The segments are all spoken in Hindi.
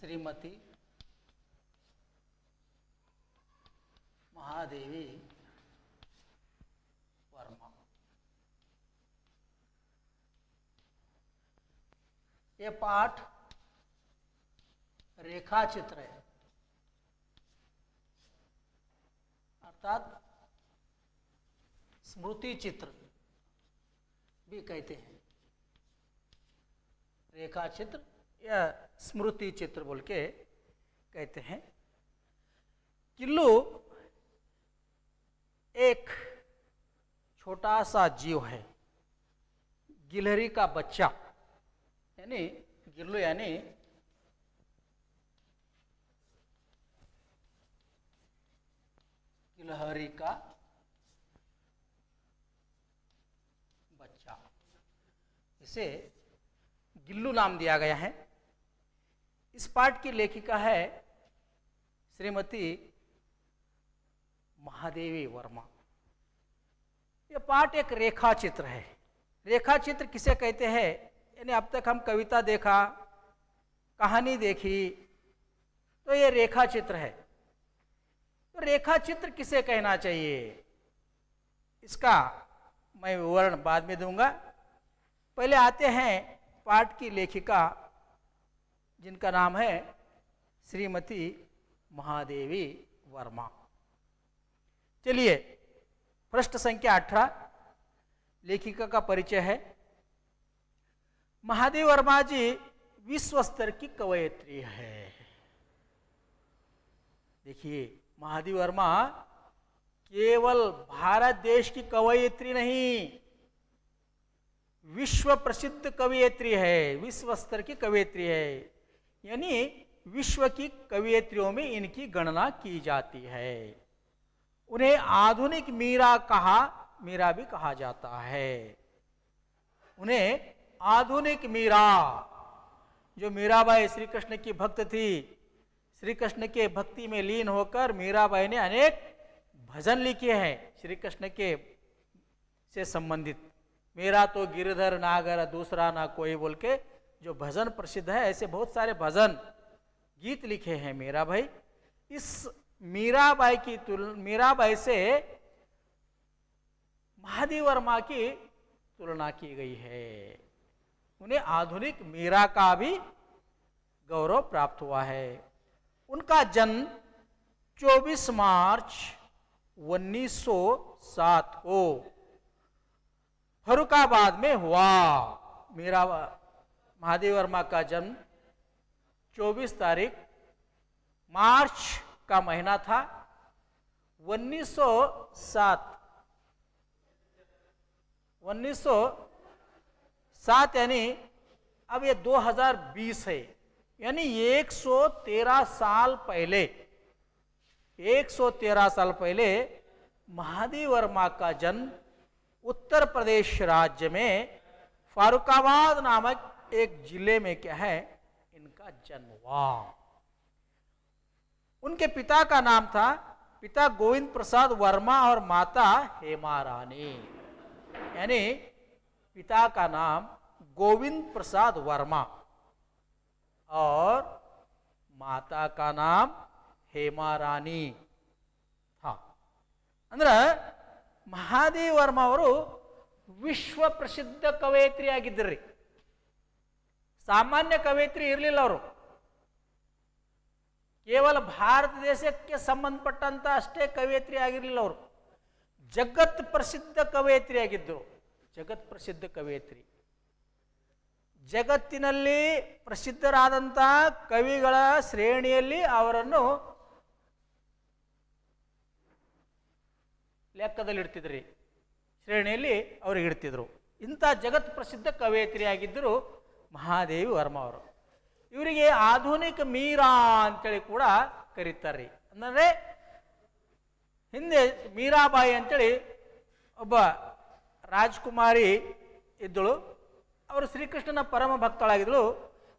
श्रीमती महादेवी वर्मा ये पाठ रेखा चित्र है अर्थात स्मृति चित्र भी कहते हैं रेखा चित्र या स्मृति चित्र बोल के कहते हैं किल्लू एक छोटा सा जीव है गिलहरी का बच्चा यानी गिल्लू यानी गिलहरी का बच्चा इसे गिल्लू नाम दिया गया है इस पाठ की लेखिका है श्रीमती महादेवी वर्मा ये पाठ एक रेखा चित्र है रेखा चित्र किसे कहते हैं यानी अब तक हम कविता देखा कहानी देखी तो ये रेखा चित्र है तो रेखा चित्र किसे कहना चाहिए इसका मैं विवरण बाद में दूंगा पहले आते हैं पाठ की लेखिका जिनका नाम है श्रीमती महादेवी वर्मा चलिए प्रश्न संख्या अठारह लेखिका का परिचय है महादेव वर्मा जी विश्व स्तर की कवयित्री है देखिए महादेव वर्मा केवल भारत देश की कवयित्री नहीं विश्व प्रसिद्ध कवयित्री है विश्व स्तर की कवयित्री है यानी विश्व की कवियत्रियों में इनकी गणना की जाती है उन्हें आधुनिक मीरा कहा मीरा भी कहा जाता है उन्हें आधुनिक मीरा जो मीराबाई श्री कृष्ण की भक्त थी श्री कृष्ण के भक्ति में लीन होकर मीराबाई ने अनेक भजन लिखे हैं श्री कृष्ण के से संबंधित मेरा तो गिरधर नागर दूसरा ना कोई बोल के जो भजन प्रसिद्ध है ऐसे बहुत सारे भजन गीत लिखे हैं मीरा भाई इस मीराबाई की तुल मीराबाई से महादेव वर्मा की तुलना की गई है उन्हें आधुनिक मीरा का भी गौरव प्राप्त हुआ है उनका जन्म 24 मार्च 1907 को फरुखाबाद में हुआ मीरा महादेव वर्मा का जन्म 24 तारीख मार्च का महीना था 1907 1907 यानी अब ये 2020 है यानी 113 साल पहले 113 साल पहले महादेव वर्मा का जन्म उत्तर प्रदेश राज्य में फारुखाबाद नामक एक जिले में क्या है इनका जन्म हुआ उनके पिता का नाम था पिता गोविंद प्रसाद वर्मा और माता हेमा रानी यानी पिता का नाम गोविंद प्रसाद वर्मा और माता का नाम हेमा रानी था अंदर महादेव वर्मा विश्व प्रसिद्ध कवयत्री आगद्री ಸಾಮಾನ್ಯ ಕವಯಿತ್ರಿ ಇರಲಿಲ್ಲ ಅವರು ಕೇವಲ ಭಾರತ ದೇಶಕ್ಕೆ ಸಂಬಂಧಪಟ್ಟಂಥ ಅಷ್ಟೇ ಕವಯಿತ್ರಿ ಆಗಿರಲಿಲ್ಲ ಅವರು ಜಗತ್ ಪ್ರಸಿದ್ಧ ಕವಯಿತ್ರಿ ಆಗಿದ್ದರು ಜಗತ್ ಪ್ರಸಿದ್ಧ ಕವಯಿತ್ರಿ ಜಗತ್ತಿನಲ್ಲಿ ಪ್ರಸಿದ್ಧರಾದಂಥ ಕವಿಗಳ ಶ್ರೇಣಿಯಲ್ಲಿ ಅವರನ್ನು ಲೆಕ್ಕದಲ್ಲಿ ಇಡ್ತಿದ್ರಿ ಶ್ರೇಣಿಯಲ್ಲಿ ಅವ್ರಿಗೆ ಇಡ್ತಿದ್ರು ಇಂಥ ಜಗತ್ ಪ್ರಸಿದ್ಧ ಕವಯಿತ್ರಿ ಆಗಿದ್ದರು ಮಹಾದೇವಿ ವರ್ಮ ಅವರು ಇವರಿಗೆ ಆಧುನಿಕ ಮೀರಾ ಅಂತೇಳಿ ಕೂಡ ರೀ ಅಂದರೆ ಹಿಂದೆ ಮೀರಾಬಾಯಿ ಅಂತೇಳಿ ಒಬ್ಬ ರಾಜ್ಕುಮಾರಿ ಇದ್ದಳು ಅವರು ಶ್ರೀಕೃಷ್ಣನ ಪರಮ ಭಕ್ತಳಾಗಿದ್ದಳು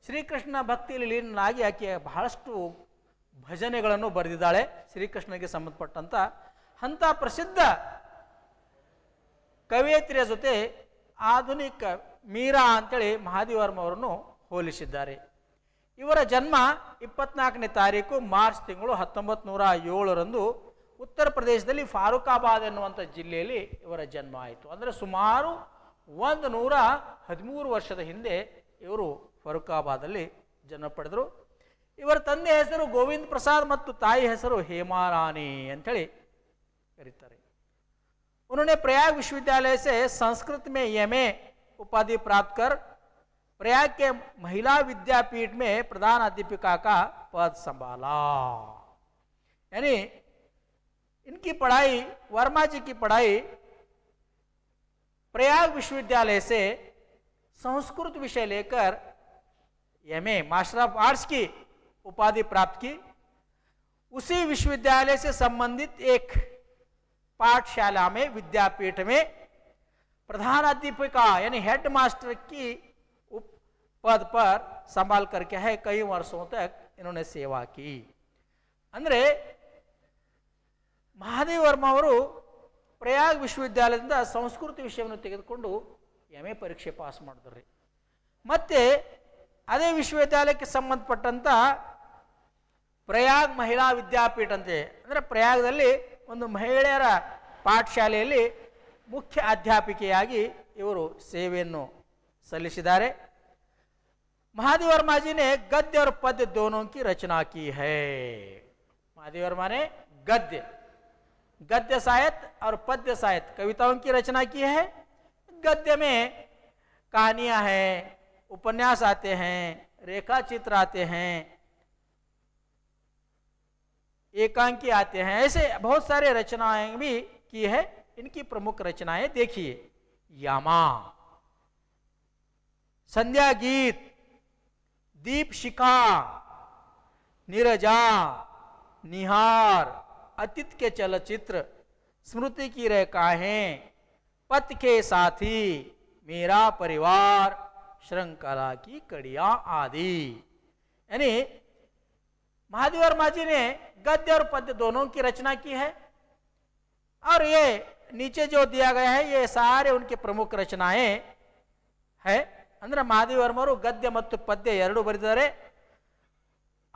ಶ್ರೀಕೃಷ್ಣ ಭಕ್ತಿಯಲ್ಲಿ ಲೀನಾಗಿ ಆಕೆ ಬಹಳಷ್ಟು ಭಜನೆಗಳನ್ನು ಬರೆದಿದ್ದಾಳೆ ಶ್ರೀಕೃಷ್ಣನಿಗೆ ಸಂಬಂಧಪಟ್ಟಂಥ ಅಂಥ ಪ್ರಸಿದ್ಧ ಕವಿಯತ್ರಿಯ ಜೊತೆ ಆಧುನಿಕ ಮೀರಾ ಅಂತೇಳಿ ಮಹಾದೇವರ್ಮವರನ್ನು ಹೋಲಿಸಿದ್ದಾರೆ ಇವರ ಜನ್ಮ ಇಪ್ಪತ್ನಾಲ್ಕನೇ ತಾರೀಕು ಮಾರ್ಚ್ ತಿಂಗಳು ಹತ್ತೊಂಬತ್ತು ನೂರ ಏಳರಂದು ಉತ್ತರ ಪ್ರದೇಶದಲ್ಲಿ ಫಾರುಖಾಬಾದ್ ಎನ್ನುವಂಥ ಜಿಲ್ಲೆಯಲ್ಲಿ ಇವರ ಜನ್ಮ ಆಯಿತು ಅಂದರೆ ಸುಮಾರು ಒಂದು ನೂರ ಹದಿಮೂರು ವರ್ಷದ ಹಿಂದೆ ಇವರು ಫರುಖಾಬಾದಲ್ಲಿ ಜನ್ಮ ಪಡೆದರು ಇವರ ತಂದೆ ಹೆಸರು ಗೋವಿಂದ ಪ್ರಸಾದ್ ಮತ್ತು ತಾಯಿ ಹೆಸರು ಹೇಮಾರಾಣಿ ಅಂಥೇಳಿ ಕರೀತಾರೆ उन्होंने ಪ್ರಯಾಗ್ ವಿಶ್ವವಿದ್ಯಾಲಯ से संस्कृत में ಎ उपाधि प्राप्त कर प्रयाग के महिला विद्यापीठ में प्रधान अध्यापिका का पद संभाला यानी इनकी पढ़ाई वर्मा जी की पढ़ाई प्रयाग विश्वविद्यालय से संस्कृत विषय लेकर M A master of arts की उपाधि प्राप्त की उसी विश्वविद्यालय से संबंधित एक पाठशाला में विद्यापीठ में ಪ್ರಧಾನ यानी हेड ಹೆಡ್ की ಕಿ पद पर संभाल करके है कई वर्षों तक इन्होंने सेवा की ಅಂದರೆ ಮಹಾದೇವ ವರ್ಮ ಅವರು ಪ್ರಯಾಗ್ ವಿಶ್ವವಿದ್ಯಾಲಯದಿಂದ ಸಂಸ್ಕೃತಿ ವಿಷಯವನ್ನು ತೆಗೆದುಕೊಂಡು ಎಮ್ ಎ ಪರೀಕ್ಷೆ ಪಾಸ್ ಮಾಡಿದ್ರಿ ಮತ್ತು ಅದೇ ವಿಶ್ವವಿದ್ಯಾಲಯಕ್ಕೆ ಸಂಬಂಧಪಟ್ಟಂಥ ಪ್ರಯಾಗ್ ಮಹಿಳಾ ವಿದ್ಯಾಪೀಠ ಅಂತೆ ಅಂದರೆ ಪ್ರಯಾಗದಲ್ಲಿ ಒಂದು ಮಹಿಳೆಯರ ಪಾಠಶಾಲೆಯಲ್ಲಿ मुख्य अध्यापिक ಇವರು ಸೇವೆಯನ್ನು महादेव वर्मा जी ने गद्य और पद्य दोनों की रचना की है महादेव वर्मा ने गद्य गद्य साहित और पद्य साहित कविताओं की रचना की है गद्य में कहानियां हैं उपन्यास आते हैं रेखा चित्र आते हैं एकांकी आते हैं ऐसे बहुत सारे रचनाएं भी की है इनकी प्रमुख रचनाएं देखिए यामा संध्या गीत दीपशिका निरजा निहार अतीत के चलचित्र स्मृति की रेखाएं पथ के साथी मेरा परिवार श्रृंखला की कड़िया आदि यानी महादेव वर्मा जी ने गद्य और पद्य दोनों की रचना की है और ये नीचे जो दिया गया है ये सारे ಪ್ರಮುಖ ರಚನಾಯೇ ಹೇ ಅಂದರೆ ಮಾದಿವರ್ಮರು ಗದ್ಯ ಮತ್ತು ಪದ್ಯ ಎರಡು ಬರೆದಿದ್ದಾರೆ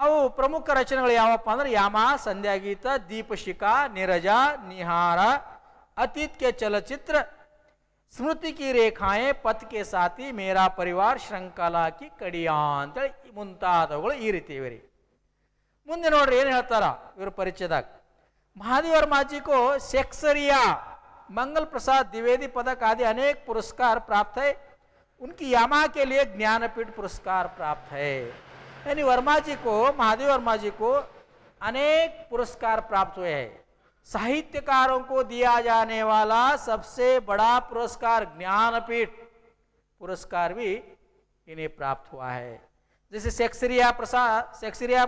ಅವು ಪ್ರಮುಖ ರಚನೆಗಳು ಯಾವಪ್ಪ ಅಂದರೆ ಯಾಮ ಸಂಧ್ಯಾಗೀತ ದೀಪಶಿಖಾ ನಿರಜ ನಿಹಾರ ಅತೀತ್ ಚಲಚಿತ್ರ ಸ್ಮೃತಿ ಕಿ ರೇಖಾಯೆ ಪತ್ಕೆ ಸಾತಿ ಮೇರಾ ಪರಿವಾರ್ ಶೃಂಖಲಾ ಕಿ ಕಡಿಯಾ ಅಂತೇಳಿ ಮುಂತಾದವುಗಳು ಈ ರೀತಿ ಇವೆ ರೀ ಮುಂದೆ ನೋಡ್ರಿ ಏನು ಹೇಳ್ತಾರ ಇವರು ಪರಿಚಯದಾಗ महादेव वर्मा जी को सेक्सरिया मंगल प्रसाद द्विवेदी पदक आदि अनेक पुरस्कार प्राप्त है उनकी यामा के लिए ज्ञानपीठ पुरस्कार प्राप्त है यानी वर्मा जी को महादेव वर्मा जी को अनेक पुरस्कार प्राप्त हुए हैं साहित्यकारों को दिया जाने वाला सबसे बड़ा पुरस्कार ज्ञानपीठ पुरस्कार भी इन्हें प्राप्त हुआ है जैसे शेक्सरिया प्रसाद शेक्सरिया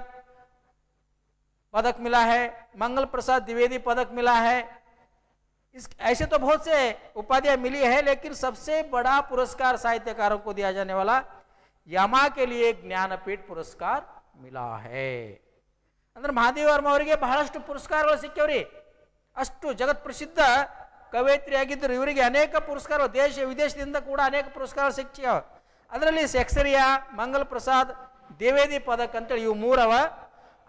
पदक मिला है मंगल प्रसाद द्विवेदी पदक मिला है इस ऐसे तो बहुत से उपाधियां मिली है लेकिन सबसे बड़ा पुरस्कार साहित्यकारों को दिया जाने वाला यमा के लिए ज्ञानपीठ पुरस्कार मिला है अंदर महादेव वर्मा अवरिगे बहुत पुरस्कार सिक्केवरी अस्टू जगत प्रसिद्ध कवयित्री आगद्वर इवे अनेक पुरस्कार देश विदेश दिन कूड़ा अनेक पुरस्कार अदरली सेक्सरिया मंगल प्रसाद द्विवेदी पदक अंतर मूरव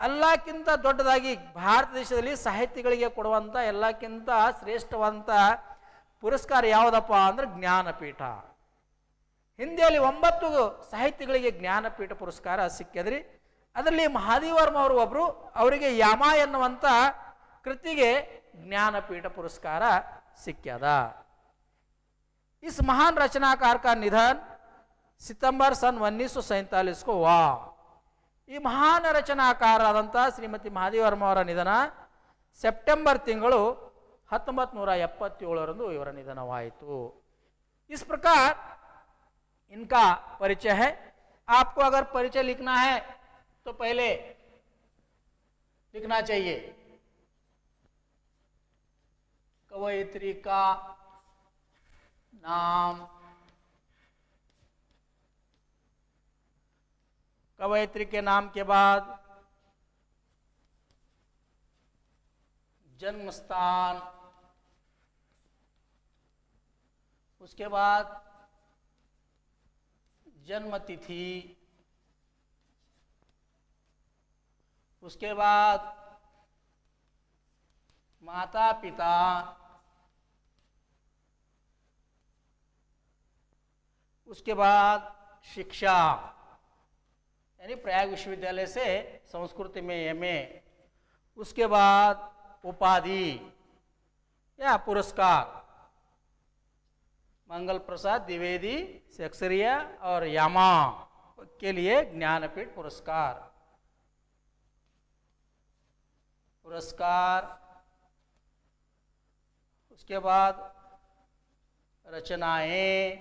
ಎಲ್ಲಕ್ಕಿಂತ ದೊಡ್ಡದಾಗಿ ಭಾರತ ದೇಶದಲ್ಲಿ ಸಾಹಿತಿಗಳಿಗೆ ಕೊಡುವಂಥ ಎಲ್ಲಕ್ಕಿಂತ ಶ್ರೇಷ್ಠವಂಥ ಪುರಸ್ಕಾರ ಯಾವುದಪ್ಪ ಅಂದರೆ ಜ್ಞಾನಪೀಠ ಹಿಂದಿಯಲ್ಲಿ ಒಂಬತ್ತು ಸಾಹಿತಿಗಳಿಗೆ ಜ್ಞಾನಪೀಠ ಪುರಸ್ಕಾರ ಸಿಕ್ಕಿದ್ರಿ ಅದರಲ್ಲಿ ಮಹಾದೇವರ್ಮ ಅವರು ಒಬ್ಬರು ಅವರಿಗೆ ಯಮ ಎನ್ನುವಂಥ ಕೃತಿಗೆ ಜ್ಞಾನಪೀಠ ಪುರಸ್ಕಾರ ಸಿಕ್ಕ್ಯದ ಇಸ್ ಮಹಾನ್ ರಚನಾಕಾರಕ ನಿಧನ್ ಸಿತಂಬರ್ ಸನ್ ಒನ್ನಿಸು ಸೈಂತಾಲಿಸ್ಕೋ ವಾ ಈ ಮಹಾನ್ ರಚನಾಕಾರರಾದಂಥ ಶ್ರೀಮತಿ ಮಹಾದೇವರ್ಮವರ ನಿಧನ ಸೆಪ್ಟೆಂಬರ್ ತಿಂಗಳು ಹತ್ತೊಂಬತ್ತು ನೂರ ಎಪ್ಪತ್ತೇಳರಂದು ಇವರ ನಿಧನವಾಯಿತು इस प्रकार इनका परिचय है आपको अगर परिचय लिखना है तो पहले लिखना चाहिए कवयित्री का नाम कवयित्री के नाम के बाद जन्म स्थान उसके बाद जन्म तिथि उसके बाद माता पिता उसके बाद शिक्षा यानी प्रयाग विश्वविद्यालय से संस्कृत में एमए उसके बाद उपाधि या पुरस्कार मंगल प्रसाद द्विवेदी सेक्सरिया और यामा के लिए ज्ञानपीठ पुरस्कार पुरस्कार उसके बाद रचनाएं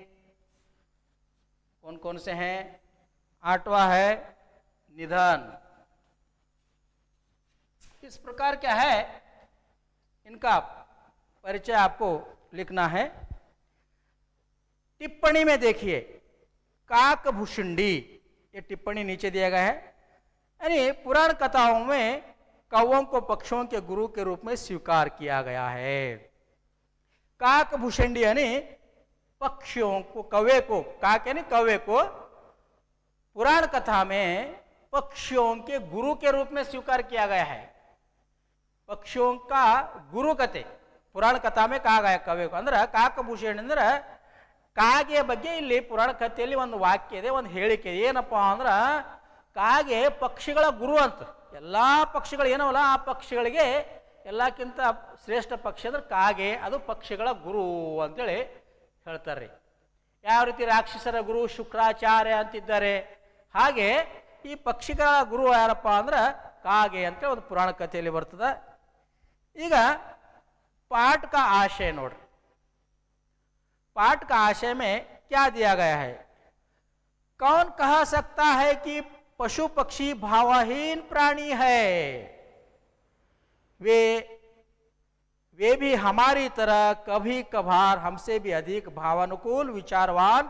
कौन कौन से हैं आठवां है निधन इस प्रकार क्या है इनका परिचय आपको लिखना है टिप्पणी में देखिए काकभूषुंडी ये टिप्पणी नीचे दिया गया है यानी पुराण कथाओं में कौवों को पक्षों के गुरु के रूप में स्वीकार किया गया है काकभूषणी यानी पक्षियों को कवे को काक यानी कवे को पुराण कथा में पक्षियों के गुरु के रूप में स्वीकार किया गया है पक्षियों का गुरु कते ಪುರಾಣ ಕಥಾಮೆ ಕಾಗ ಕವಿಯು ಅಂದ್ರೆ ಕಾಕಭೂಷಣ ಕಾಗೆ ಬಗ್ಗೆ ಇಲ್ಲಿ ಪುರಾಣ ಕಥೆಯಲ್ಲಿ ಒಂದು ವಾಕ್ಯ ಇದೆ ಒಂದು ಹೇಳಿಕೆ ಏನಪ್ಪ ಅಂದ್ರೆ ಕಾಗೆ ಪಕ್ಷಿಗಳ ಗುರು ಅಂತ ಎಲ್ಲ ಪಕ್ಷಿಗಳು ಏನವಲ್ಲ ಆ ಪಕ್ಷಿಗಳಿಗೆ ಎಲ್ಲಕ್ಕಿಂತ ಶ್ರೇಷ್ಠ ಪಕ್ಷಿ ಅಂದ್ರೆ ಕಾಗೆ ಅದು ಪಕ್ಷಿಗಳ ಗುರು ಅಂತೇಳಿ ಹೇಳ್ತಾರೆ ಯಾವ ರೀತಿ ರಾಕ್ಷಸರ ಗುರು ಶುಕ್ರಾಚಾರ್ಯ ಅಂತಿದ್ದಾರೆ ಹಾಗೆ पक्षी गुर यारप ಯಾರಪ್ಪ कगे अंत पुराण कथेली बरत ಕಥೆಯಲ್ಲಿ पाठ का आशय नोड पाठ का आशय में क्या दिया गया है कौन कह सकता है कि पशु पक्षी भावहीन प्राणी है वे वे भी हमारी तरह कभी कभार हमसे भी अधिक भावानुकूल विचारवान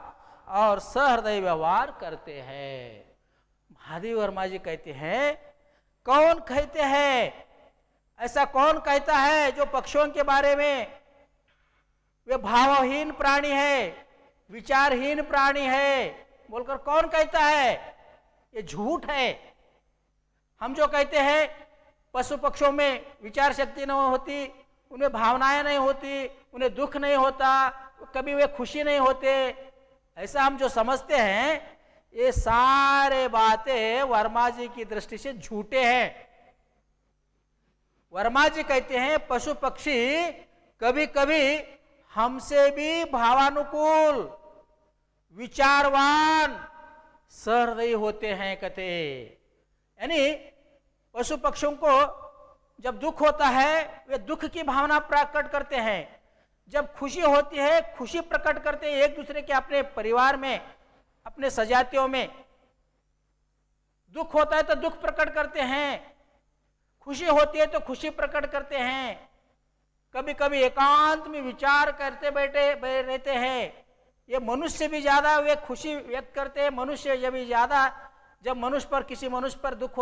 और सहृदय व्यवहार करते हैं आदि वर्मा जी कहते हैं कौन कहते हैं ऐसा कौन कहता है जो पक्षों के बारे में वे भावहीन प्राणी है विचारहीन प्राणी है बोलकर कौन कहता है ये झूठ है हम जो कहते हैं पशु पक्षों में विचार शक्ति नहीं होती उन्हें भावनाएं नहीं होती उन्हें दुख नहीं होता कभी वे खुशी नहीं होते ऐसा हम जो समझते हैं ये सारे बातें वर्मा जी की दृष्टि से झूठे हैं वर्मा जी कहते हैं पशु पक्षी कभी कभी हमसे भी भावानुकूल विचारवान सहृदय होते हैं कहते यानी पशु पक्षियों को जब दुख होता है वे दुख की भावना प्रकट करते हैं जब खुशी होती है खुशी प्रकट करते हैं एक दूसरे के अपने परिवार में अपने सजातियों में दुख होता है तो दुख प्रकट करते हैं खुशी होती है तो खुशी प्रकट करते हैं कभी कभी एकांत में विचार करते बैठे रहते हैं ये मनुष्य भी ज़्यादा वे खुशी व्यक्त करते हैं मनुष्य जब ज़्यादा जब मनुष्य पर किसी मनुष्य पर दुख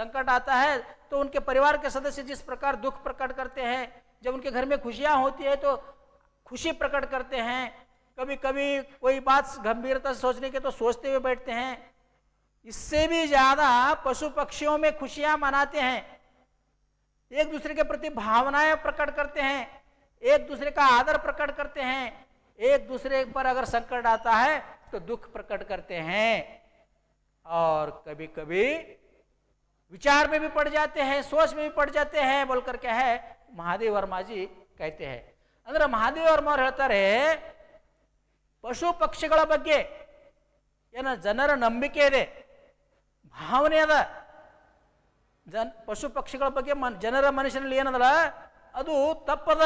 संकट आता है तो उनके परिवार के सदस्य जिस प्रकार दुख प्रकट करते हैं जब उनके घर में खुशियां होती है तो खुशी प्रकट करते हैं कभी कभी कोई बात गंभीरता से सोचने के तो सोचते हुए बैठते हैं इससे भी ज्यादा पशु पक्षियों में खुशियां मनाते हैं एक दूसरे के प्रति भावनाएं प्रकट करते हैं एक दूसरे का आदर प्रकट करते हैं एक दूसरे पर अगर संकट आता है तो दुख प्रकट करते हैं और कभी कभी विचार में भी पड़ जाते हैं सोच में भी पड़ जाते हैं बोलकर क्या है महादेव वर्मा जी कहते हैं अंदर महादेव वर्मा रहता रहे ಪಶು ಪಕ್ಷಿಗಳ ಬಗ್ಗೆ ಏನ ಜನರ ನಂಬಿಕೆ ಇದೆ ಭಾವನೆ ಅದ ಜನ್ ಪಶು ಪಕ್ಷಿಗಳ ಬಗ್ಗೆ ಮನ್ ಜನರ ಮನುಷ್ಯನಲ್ಲಿ ಏನದಲ್ಲ ಅದು ತಪ್ಪದ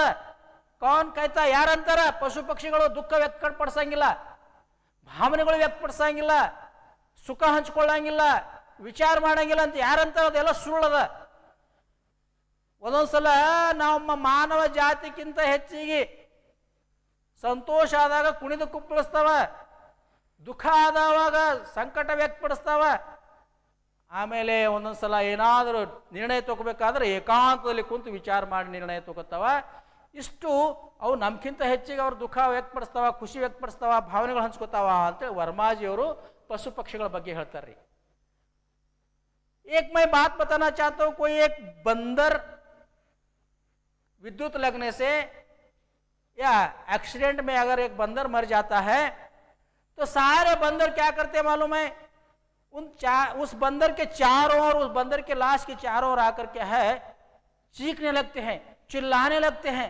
ಕಾನ್ ಕಾಯ್ತಾ ಯಾರಂತಾರ ಪಶು ಪಕ್ಷಿಗಳು ದುಃಖ ವ್ಯಕ್ತಪಡಿಸಂಗಿಲ್ಲ ಭಾವನೆಗಳು ವ್ಯಕ್ತಪಡಿಸಂಗಿಲ್ಲ ಸುಖ ಹಂಚ್ಕೊಳ್ಳಂಗಿಲ್ಲ ವಿಚಾರ ಮಾಡಂಗಿಲ್ಲ ಅಂತ ಯಾರಂತಾರ ಅದೆಲ್ಲ ಸುಳ್ಳದ ಒಂದೊಂದ್ಸಲ ನಮ್ಮ ಮಾನವ ಜಾತಿಗಿಂತ ಹೆಚ್ಚಿಗೆ ಸಂತೋಷ ಆದಾಗ ಕುಣಿದು ಕುಪ್ಪಲಸ್ತಾವ ದುಖ ಆದಾಗ ಸಂಕಟ ವ್ಯಕ್ತಪಡಸ್ತಾವ ಆಮೇಲೆ ಒಂದೊಂದ ಸಲ ಏನಾದರೂ ನಿರ್ಣಯ ತಗೋಬೇಕಾದ್ರೆ ಏಕಾಂತದಲ್ಲಿ ಕುಂತು ವಿಚಾರ ಮಾಡಿ ನಿರ್ಣಯ ತಗೋತಾವ ಇಷ್ಟು ಅವ ನಮಕ್ಕಿಂತ ಹೆಚ್ಚಿಗೆ ಅವರ ದುಖ ವ್ಯಕ್ತಪಡಸ್ತಾವ ಖುಷಿ ವ್ಯಕ್ತಪಡಸ್ತಾವ ಭಾವನೆಗಳನ್ನು ಹಂಚಿಕೋತಾವ ಅಂತ ಹೇಳಿ ವರ್ಮಾಜಿ ಅವರು ಪಶುಪಕ್ಷಗಳ ಬಗ್ಗೆ ಹೇಳ್ತಾರೆ ಏಕಮೈ baat batana chahta hu koi ek bandar vidyut lagne se या एक्सीडेंट में अगर एक बंदर मर जाता है तो सारे बंदर क्या करते मालूम है उन चार उस बंदर के चारों ओर उस बंदर के लाश के चारों ओर आकर क्या है चीखने लगते हैं चिल्लाने लगते हैं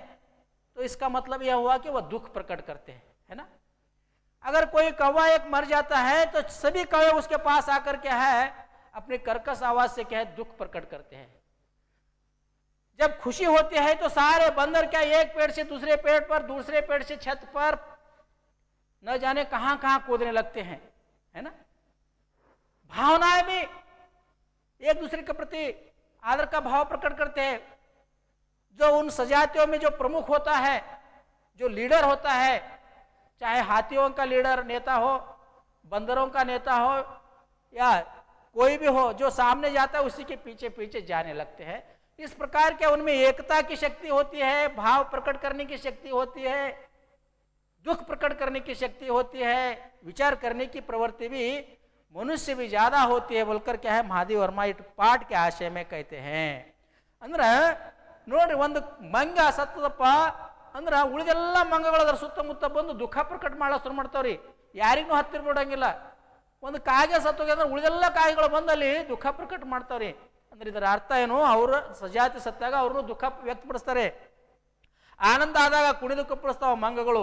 तो इसका मतलब यह हुआ कि वह दुख प्रकट करते हैं है ना अगर कोई कौवा एक मर जाता है तो सभी कौवे उसके पास आकर क्या है अपनी कर्कश आवाज से क्या है दुख प्रकट करते हैं जब खुशी होती है तो सारे बंदर क्या एक पेड़ से दूसरे पेड़ पर दूसरे पेड़ से छत पर न जाने कहां कहां कूदने लगते हैं है ना भावनाएं भी एक दूसरे के प्रति आदर का भाव प्रकट करते हैं जो उन सजातियों में जो प्रमुख होता है जो लीडर होता है चाहे हाथियों का लीडर नेता हो बंदरों का नेता हो या कोई भी हो जो सामने जाता है उसी के पीछे पीछे जाने लगते हैं इस प्रकार के उनमें एकता की शक्ति होती है भाव प्रकट करने की शक्ति होती है दुख प्रकट करने की शक्ति होती है विचार करने की प्रवृत्ति भी मनुष्य भी ज्यादा होती है बोलकर क्या है महादेव वर्मा इट पाठ के आशय में कहते हैं अंदर नोड़ी वो मंग सत्तप अंद्र उल्देल मंग सतमुत बंद दुख प्रकट माला शुरुमतावरी यारीगू हिबड़ा वो कह सत्तर उल्देल कह बंद दुख प्रकट मतवरी ಅಂದ್ರೆ ಇದರ ಅರ್ಥ ಏನು ಅವರು ಸಜಾತಿ ಸತ್ತಾಗ ಅವರು ದುಃಖ ವ್ಯಕ್ತಪಡಿಸ್ತಾರೆ ಆನಂದ ಆದಾಗ ಕುಣಿದು ಕಪ್ಪಳಿಸ್ತಾವ ಮಂಗಗಳು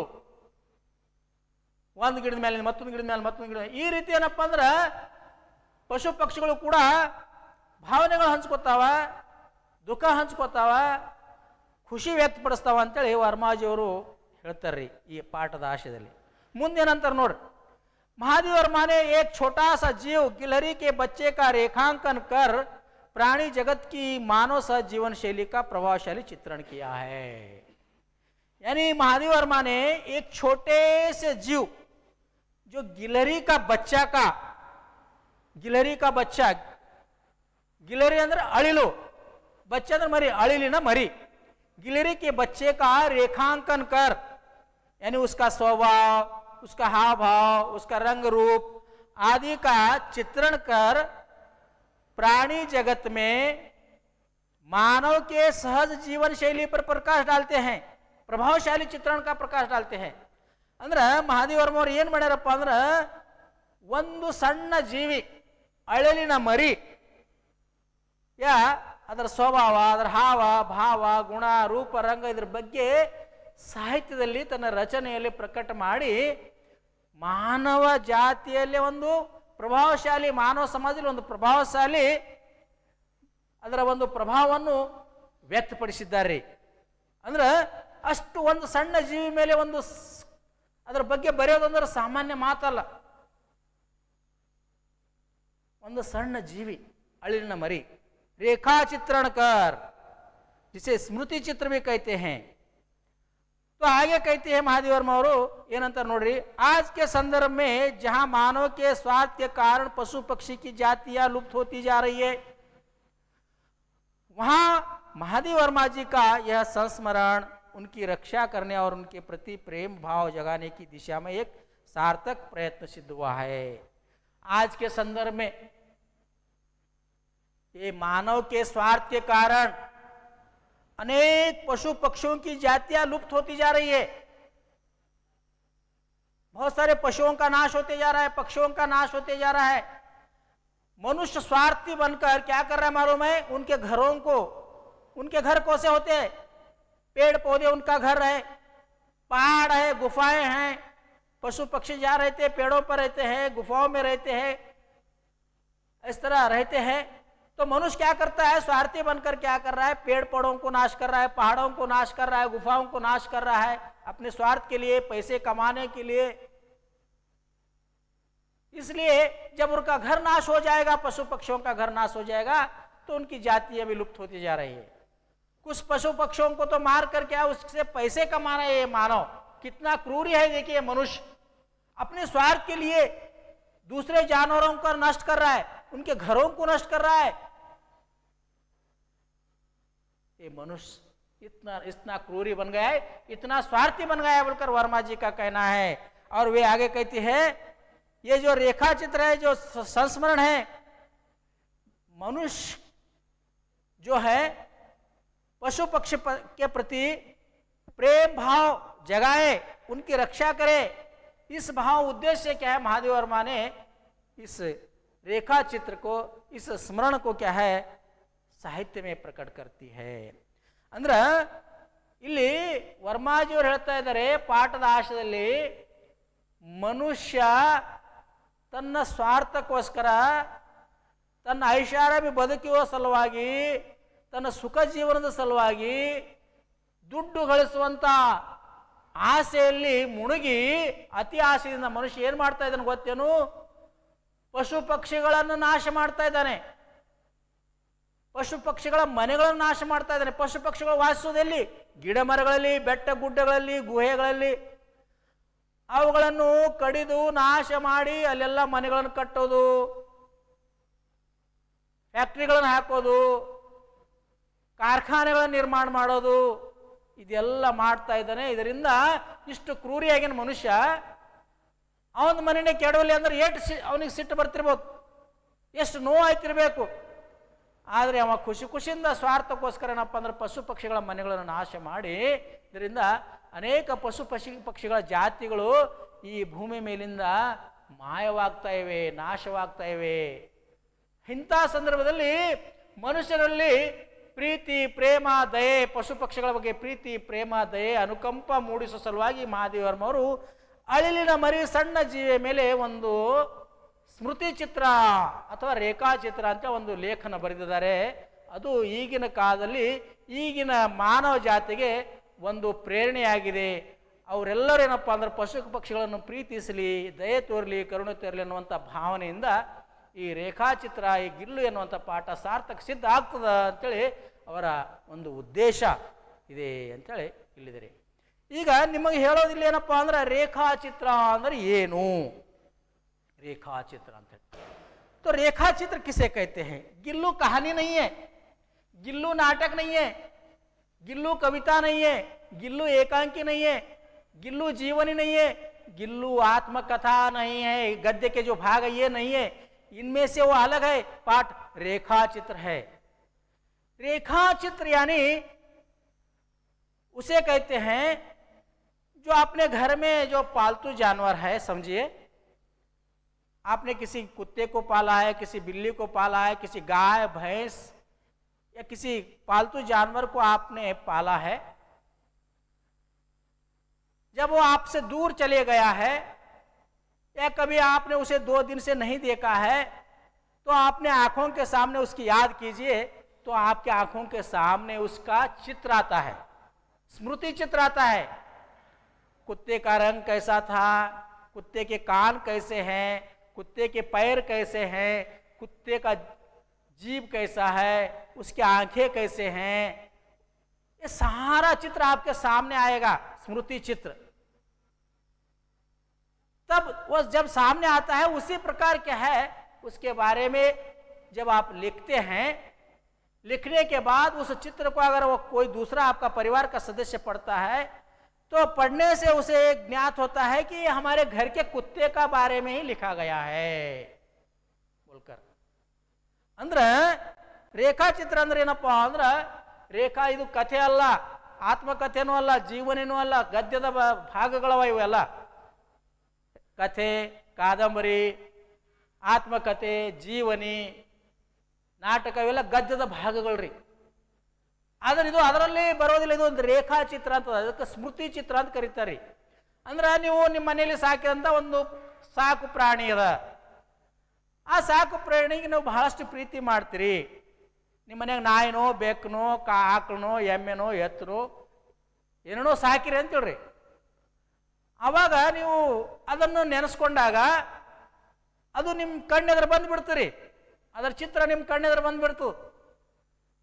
ಒಂದು ಗಿಡದ ಮೇಲೆ ಮತ್ತೊಂದು ಗಿಡದ ಮೇಲೆ ಮತ್ತೊಂದು ಗಿಡ ಈ ರೀತಿ ಏನಪ್ಪ ಅಂದ್ರೆ ಪಶು ಪಕ್ಷಿಗಳು ಕೂಡ ಭಾವನೆಗಳು ಹಂಚ್ಕೊತಾವ ದುಃಖ ಹಂಚ್ಕೋತಾವ ಖುಷಿ ವ್ಯಕ್ತಪಡಿಸ್ತಾವ ಅಂತೇಳಿ ವರ್ಮಾಜಿಯವರು ಹೇಳ್ತಾರ್ರಿ ಈ ಪಾಠದ ಆಶಯದಲ್ಲಿ ಮುಂದೇನಂತಾರೆ ನೋಡ್ರಿ ಮಹಾದೇವರ ಮಾನೆ ಏಕ್ ಛೋಟಾ ಸಾ ಜೀವ್ ಗಿಲರಿ ಕೆ ಬಚ್ಚೆ ಕಾ ರೇಖಾಂಕನ್ ಕರ್ प्राणी जगत की मानव सहज जीवन शैली का प्रभावशाली चित्रण किया है यानी महादेव वर्मा ने एक छोटे से जीव जो गिलहरी का बच्चा का गिलहरी का बच्चा गिलहरी अंदर अड़िलो बच्चे अंदर मरी अड़िली ना मरी गिलहरी के बच्चे का रेखांकन कर यानी उसका स्वभाव उसका हाव भाव उसका रंग रूप आदि का चित्रण कर प्राणी जगत में मानव के सहज जीवन शैली पर प्रकाश डालते हैं ಪ್ರಭಾವಶಾಲಿ ಚಿತ್ರಣಕ್ಕೆ ಪ್ರಕಾಶ ಡಾಲ್ತೆ ಹೇ ಅಂದ್ರೆ ಮಹಾದೇವರ್ಮವ್ರು ಏನು ಮಾಡ್ಯಾರಪ್ಪ ಅಂದ್ರೆ ಒಂದು ಸಣ್ಣ ಜೀವಿ ಅಳಲಿನ ಮರಿ ಯಾ ಅದರ ಸ್ವಭಾವ ಅದರ ಹಾವ ಭಾವ ಗುಣ ರೂಪ ರಂಗ ಇದ್ರ ಬಗ್ಗೆ ಸಾಹಿತ್ಯದಲ್ಲಿ ತನ್ನ ರಚನೆಯಲ್ಲಿ ಪ್ರಕಟ ಮಾಡಿ ಮಾನವ ಜಾತಿಯಲ್ಲಿ ಒಂದು ಪ್ರಭಾವಶಾಲಿ ಮಾನವ ಸಮಾಜದಲ್ಲಿ ಒಂದು ಪ್ರಭಾವಶಾಲಿ ಅದರ ಒಂದು ಪ್ರಭಾವವನ್ನು ವ್ಯಕ್ತಪಡಿಸಿದ್ದಾರೆ ಅಂದ್ರೆ ಅಷ್ಟು ಒಂದು ಸಣ್ಣ ಜೀವಿ ಮೇಲೆ ಒಂದು ಅದರ ಬಗ್ಗೆ ಬರೆಯೋದಂದ್ರೆ ಸಾಮಾನ್ಯ ಮಾತಲ್ಲ ಒಂದು ಸಣ್ಣ ಜೀವಿ ಅಳಿಲಿನ ಮರಿ ರೇಖಾಚಿತ್ರಣಕಾರ ಜಿಸೆ ಸ್ಮೃತಿ ಚಿತ್ರ ಬೇಕಾಯ್ತೆ ಹೇ तो आगे कहते हैं और ऐन नोड़ी आज के संदर्भ में जहां मानव के स्वार्थ के कारण पशु पक्षी की जातियां लुप्त होती जा रही है वहां महादेव वर्मा जी का यह संस्मरण उनकी रक्षा करने और उनके प्रति प्रेम भाव जगाने की दिशा में एक सार्थक प्रयत्न सिद्ध हुआ है आज के संदर्भ में ये मानव के स्वार्थ के कारण अनेक पशु पक्षियों की जातियां लुप्त होती जा रही है बहुत सारे पशुओं का नाश होते जा रहा है पक्षियों का नाश होते जा रहा है मनुष्य स्वार्थी बनकर क्या कर रहा है मालूम है उनके घरों को उनके घर कौसे होते हैं पेड़ पौधे उनका घर है पहाड़ है गुफाएं हैं पशु पक्षी जा रहते पेड़ों पर रहते हैं गुफाओं में रहते हैं इस तरह रहते हैं तो मनुष्य क्या करता है स्वार्थी बनकर क्या कर रहा है पेड़ पौधों को नाश कर रहा है पहाड़ों को नाश कर रहा है गुफाओं को नाश कर रहा है अपने स्वार्थ के लिए पैसे कमाने के लिए इसलिए जब उनका घर नाश हो जाएगा पशु पक्षियों का घर नाश हो जाएगा तो उनकी जाति अभी लुप्त होती जा रही है कुछ पशु पक्षियों को तो मार कर क्या उससे पैसे कमा रहे ये मानव कितना क्रूरी है देखिए मनुष्य अपने स्वार्थ के लिए दूसरे जानवरों को नष्ट कर रहा है उनके घरों को नष्ट कर रहा है ये मनुष्य इतना इतना क्रूरी बन गया है इतना स्वार्थी बन गया है बोलकर वर्मा जी का कहना है और वे आगे कहती है ये जो रेखा चित्र है जो संस्मरण है मनुष्य जो है पशु पक्षी के प्रति प्रेम भाव जगाए उनकी रक्षा करे इस भाव उद्देश्य क्या है महादेव वर्मा ने इस रेखा चित्र को इस स्मरण को क्या है ಸಾಹಿತ್ಯ ಪ್ರಕಟ ಕರ್ತಿ ಹೇ ಅಂದ್ರ ಇಲ್ಲಿ ವರ್ಮಾಜಿಯವರು ಹೇಳ್ತಾ ಇದ್ದಾರೆ ಪಾಠದ ಆಶದಲ್ಲಿ ಮನುಷ್ಯ ತನ್ನ ಸ್ವಾರ್ಥಕ್ಕೋಸ್ಕರ ತನ್ನ ಐಷಾರಾಮಿ ಬದುಕುವ ಸಲುವಾಗಿ ತನ್ನ ಸುಖ ಜೀವನದ ಸಲುವಾಗಿ ದುಡ್ಡು ಗಳಿಸುವಂಥ ಆಸೆಯಲ್ಲಿ ಮುಣುಗಿ ಅತಿ ಆಸೆಯಿಂದ ಮನುಷ್ಯ ಏನು ಮಾಡ್ತಾ ಇದ್ದಾನೆ ಗೊತ್ತೇನು ಪಶು ಪಕ್ಷಿಗಳನ್ನು ನಾಶ ಮಾಡ್ತಾ ಇದ್ದಾನೆ ಪಶು ಪಕ್ಷಿಗಳ ಮನೆಗಳನ್ನು ನಾಶ ಮಾಡ್ತಾ ಇದ್ದಾನೆ ಪಶು ಪಕ್ಷಿಗಳು ವಾಸಿಸುವುದಲ್ಲಿ ಗಿಡ ಮರಗಳಲ್ಲಿ ಬೆಟ್ಟ ಗುಡ್ಡಗಳಲ್ಲಿ ಗುಹೆಗಳಲ್ಲಿ ಅವುಗಳನ್ನು ಕಡಿದು ನಾಶ ಮಾಡಿ ಅಲ್ಲೆಲ್ಲ ಮನೆಗಳನ್ನು ಕಟ್ಟೋದು ಫ್ಯಾಕ್ಟ್ರಿಗಳನ್ನು ಹಾಕೋದು ಕಾರ್ಖಾನೆಗಳನ್ನು ನಿರ್ಮಾಣ ಮಾಡೋದು ಇದೆಲ್ಲ ಮಾಡ್ತಾ ಇದ್ದಾನೆ ಇದರಿಂದ ಇಷ್ಟು ಕ್ರೂರಿಯಾಗಿನ ಮನುಷ್ಯ ಅವನ ಮನೆಯೇ ಕೆಡವಲಿ ಅಂದ್ರೆ ಏಟು ಅವನಿಗೆ ಸಿಟ್ಟು ಬರ್ತಿರ್ಬೋದು ಎಷ್ಟು ನೋವು ಆಯ್ತಿರ್ಬೇಕು ಆದರೆ ಅವ ಖುಷಿ ಖುಷಿಯಿಂದ ಸ್ವಾರ್ಥಕ್ಕೋಸ್ಕರ ಏನಪ್ಪ ಅಂದ್ರೆ ಪಶು ಪಕ್ಷಿಗಳ ಮನೆಗಳನ್ನು ನಾಶ ಮಾಡಿ ಇದರಿಂದ ಅನೇಕ ಪಶು ಪಶು ಪಕ್ಷಿಗಳ ಜಾತಿಗಳು ಈ ಭೂಮಿ ಮೇಲಿಂದ ಮಾಯವಾಗ್ತಾ ಇವೆ ನಾಶವಾಗ್ತಾ ಇವೆ ಇಂಥ ಸಂದರ್ಭದಲ್ಲಿ ಮನುಷ್ಯರಲ್ಲಿ ಪ್ರೀತಿ ಪ್ರೇಮ ದಯೆ ಪಶು ಪಕ್ಷಿಗಳ ಬಗ್ಗೆ ಪ್ರೀತಿ ಪ್ರೇಮ ದಯೆ ಅನುಕಂಪ ಮೂಡಿಸೋ ಸಲುವಾಗಿ ಮಹಾದೇವರ್ಮವರು ಅಳಿಲಿನ ಮರಿ ಸಣ್ಣ ಜೀವಿಯ ಮೇಲೆ ಒಂದು ಸ್ಮೃತಿ ಚಿತ್ರ ಅಥವಾ ರೇಖಾಚಿತ್ರ ಅಂತ ಒಂದು ಲೇಖನ ಬರೆದಿದ್ದಾರೆ ಅದು ಈಗಿನ ಕಾಲದಲ್ಲಿ ಈಗಿನ ಮಾನವ ಜಾತಿಗೆ ಒಂದು ಪ್ರೇರಣೆಯಾಗಿದೆ ಅವರೆಲ್ಲರೂ ಏನಪ್ಪ ಅಂದ್ರೆ ಪಶು ಪಕ್ಷಿಗಳನ್ನು ಪ್ರೀತಿಸಲಿ ದಯೆ ತೋರಲಿ ಕರುಣೆ ತೋರಲಿ ಅನ್ನುವಂಥ ಭಾವನೆಯಿಂದ ಈ ರೇಖಾಚಿತ್ರ ಈ ಗಿಲ್ಲು ಎನ್ನುವಂಥ ಪಾಠ ಸಾರ್ಥಕ ಸಿದ್ಧ ಆಗ್ತದ ಅಂತೇಳಿ ಅವರ ಒಂದು ಉದ್ದೇಶ ಇದೆ ಅಂತೇಳಿ ಇಲ್ಲಿದೆ ಈಗ ನಿಮಗೆ ಹೇಳೋದಿಲ್ಲ ಏನಪ್ಪ ಅಂದ್ರೆ ರೇಖಾಚಿತ್ರ ಅಂದರೆ ಏನು रेखा तो रेखा चित्र किसे कहते हैं गिल्लू कहानी नहीं है गिल्लू नाटक नहीं है गिल्लू कविता नहीं है गिल्लू एकांकी नहीं है गिल्लू जीवनी नहीं है गिल्लू आत्मकथा नहीं है गद्य के जो भाग है ये नहीं है इनमें से वो अलग है पाठ रेखा चित्र है रेखा चित्र यानी उसे कहते हैं जो अपने घर में जो पालतू जानवर है समझिए आपने किसी कुत्ते को पाला है किसी बिल्ली को पाला है किसी गाय भैंस या किसी पालतू जानवर को आपने पाला है जब वो आपसे दूर चले गया है या कभी आपने उसे दो दिन से नहीं देखा है तो आपने आंखों के सामने उसकी याद कीजिए तो आपके आंखों के सामने उसका चित्र आता है स्मृति चित्र आता है कुत्ते का रंग कैसा था कुत्ते के कान कैसे हैं कुत्ते के पैर कैसे हैं कुत्ते का जीव कैसा है उसकी आंखें कैसे हैं ये सारा चित्र आपके सामने आएगा स्मृति चित्र तब वो जब सामने आता है उसी प्रकार के है उसके बारे में जब आप लिखते हैं लिखने के बाद उस चित्र को अगर वो कोई दूसरा आपका परिवार का सदस्य पढ़ता है तो पढ़ने से उसे ज्ञात होता है कि हमारे घर के कुत्ते के बारे में ही लिखा गया है बोलकर अंद्र रेखाचित्र अंद्र ಏನಪ್ಪ ಅಂದ್ರೆ ರೇಖಾ ಇದು ಕಥೆ ಅಲ್ಲ ಆತ್ಮಕಥೆನೋ ಅಲ್ಲ ಜೀವನೇನೋ ಅಲ್ಲ ಗದ್ಯದ ಭಾಗಗಳವ ಇವ ಎಲ್ಲ ಕಥೆ ಕಾದಂಬರಿ ಆತ್ಮಕಥೆ जीवनी ನಾಟಕ ಎಲ್ಲ ಗದ್ಯದ ಭಾಗಗಳರಿ ಆದ್ರೆ ಇದು ಅದರಲ್ಲಿ ಬರೋದಿಲ್ಲ ಇದು ಒಂದು ರೇಖಾಚಿತ್ರ ಅಂತ ಅದಕ್ಕೆ ಸ್ಮೃತಿ ಚಿತ್ರ ಅಂತ ಕರೀತಾರೆ ಅಂದ್ರೆ ನೀವು ನಿಮ್ಮ ಮನೆಯಲ್ಲಿ ಸಾಕಿದಂಥ ಒಂದು ಸಾಕು ಪ್ರಾಣಿ ಅದ ಆ ಸಾಕು ಪ್ರಾಣಿಗೆ ನೀವು ಬಹಳಷ್ಟು ಪ್ರೀತಿ ಮಾಡ್ತೀರಿ ನಿಮ್ಮ ಮನೆಯಾಗ ನಾಯಿನೋ ಬೆಕ್ಕನೋ ಕಾ ಆಕಳನೋ ಎಮ್ಮೆನೋ ಎತ್ತನೋ ಏನೇನೋ ಸಾಕಿರಿ ಅಂತೇಳ್ರಿ ಆವಾಗ ನೀವು ಅದನ್ನು ನೆನೆಸ್ಕೊಂಡಾಗ ಅದು ನಿಮ್ಮ ಕಣ್ಣೆದ್ರೆ ಬಂದು ಅದರ ಚಿತ್ರ ನಿಮ್ಮ ಕಣ್ಣೆದ್ರೆ ಬಂದ್ಬಿಡ್ತು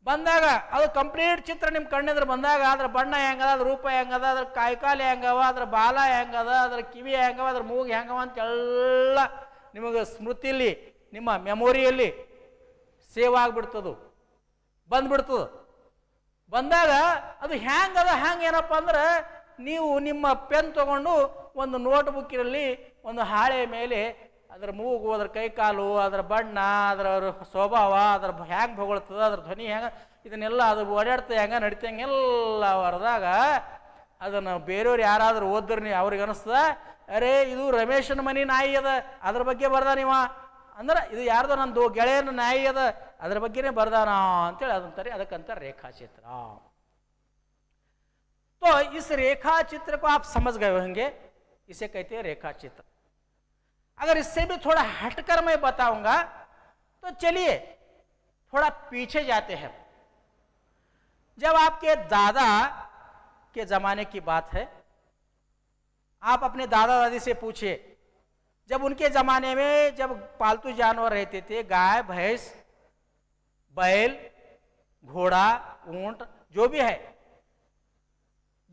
ಬಂದಾಗ ಅದು ಕಂಪ್ಲೀಟ್ ಚಿತ್ರ ನಿಮ್ಮ ಕಣ್ಣೆದ್ರೆ ಬಂದಾಗ ಅದ್ರ ಬಣ್ಣ ಹೆಂಗದ ಅದ್ರ ರೂಪ ಹೆಂಗದ ಅದ್ರ ಕಾಲು ಹೆಂಗವ ಅದ್ರ ಬಾಲ ಹೆಂಗದ ಅದ್ರ ಕಿವಿ ಹೆಂಗವ ಅದ್ರ ಮೂಗು ಹೆಂಗವ ಎಲ್ಲ ನಿಮಗೆ ಸ್ಮೃತಿಲಿ ನಿಮ್ಮ ಮೆಮೊರಿಯಲ್ಲಿ ಸೇವ್ ಆಗಿಬಿಡ್ತದ ಬಂದ್ಬಿಡ್ತದ ಬಂದಾಗ ಅದು ಹ್ಯಾಂಗದ ಹ್ಯಾಂಗ ಏನಪ್ಪ ಅಂದ್ರೆ ನೀವು ನಿಮ್ಮ ಪೆನ್ ತಗೊಂಡು ಒಂದು ನೋಟ್ ಒಂದು ಹಾಳೆ ಮೇಲೆ ಅದ್ರ ಮೂಗು ಅದ್ರ ಕೈಕಾಲು ಅದರ ಬಣ್ಣ ಅದರ ಸ್ವಭಾವ ಅದ್ರ ಹ್ಯಾಂಗೆ ಭೊಗಳ್ತದ ಅದ್ರ ಧ್ವನಿ ಹೆಂಗೆ ಇದನ್ನೆಲ್ಲ ಅದು ಓಡಾಡ್ತಾ ಹೆಂಗೆ ನಡಿತಂಗೆಲ್ಲ ಎಲ್ಲ ಹೊರದಾಗ ಅದನ್ನು ಬೇರೆಯವ್ರು ಯಾರಾದರೂ ಓದಿದ್ರು ನೀ ಅವ್ರಿಗೆ ಅನಿಸ್ತದ ಅರೆ ಇದು ರಮೇಶನ ಮನೆ ನಾಯಿ ಅದ ಅದ್ರ ಬಗ್ಗೆ ಬರ್ದ ನೀವ ಅಂದ್ರೆ ಇದು ಯಾರ್ದು ನಂದು ಗೆಳೆಯನ ನಾಯಿ ಅದ ಅದ್ರ ಬಗ್ಗೆನೇ ಬರ್ದಾನ ಅಂತೇಳಿ ಅದಂತಾರೆ ಅದಕ್ಕಂತ ರೇಖಾಚಿತ್ರ ತೋ ಇಸ್ ರೇಖಾಚಿತ್ರ ಆಪ್ ಸಮಜ್ಗ आप ಹಂಗೆ गए अगर इससे भी थोड़ा हटकर मैं बताऊंगा तो चलिए थोड़ा पीछे जाते हैं जब आपके दादा के जमाने की बात है आप अपने दादा दादी से पूछिए जब उनके जमाने में जब पालतू जानवर रहते थे गाय भैंस बैल घोड़ा ऊंट जो भी है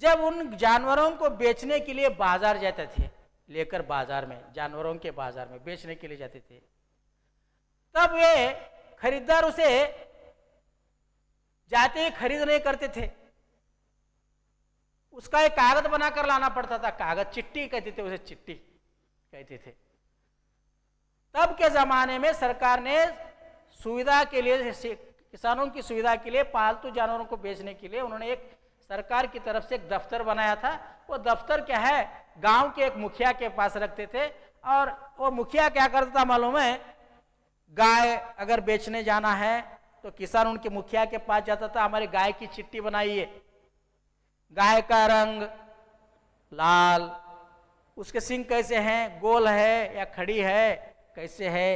जब उन जानवरों को बेचने के लिए बाजार जाते थे लेकर बाजार में जानवरों के बाजार में बेचने के लिए जाते थे तब वे खरीदार उसे जाते ही खरीद नहीं करते थे उसका एक कागज बनाकर लाना पड़ता था कागज चिट्ठी कहते थे उसे चिट्ठी कहते थे तब के जमाने में सरकार ने सुविधा के लिए किसानों की सुविधा के लिए पालतू जानवरों को बेचने के लिए उन्होंने एक सरकार की तरफ से एक दफ्तर बनाया था वो दफ्तर क्या है गांव के एक मुखिया के पास रखते थे और वो मुखिया क्या करता था मालूम है गाय अगर बेचने जाना है तो किसान उनके मुखिया के पास जाता था हमारी गाय की चिट्ठी बनाइए गाय का रंग लाल उसके सिंह कैसे हैं गोल है या खड़ी है कैसे है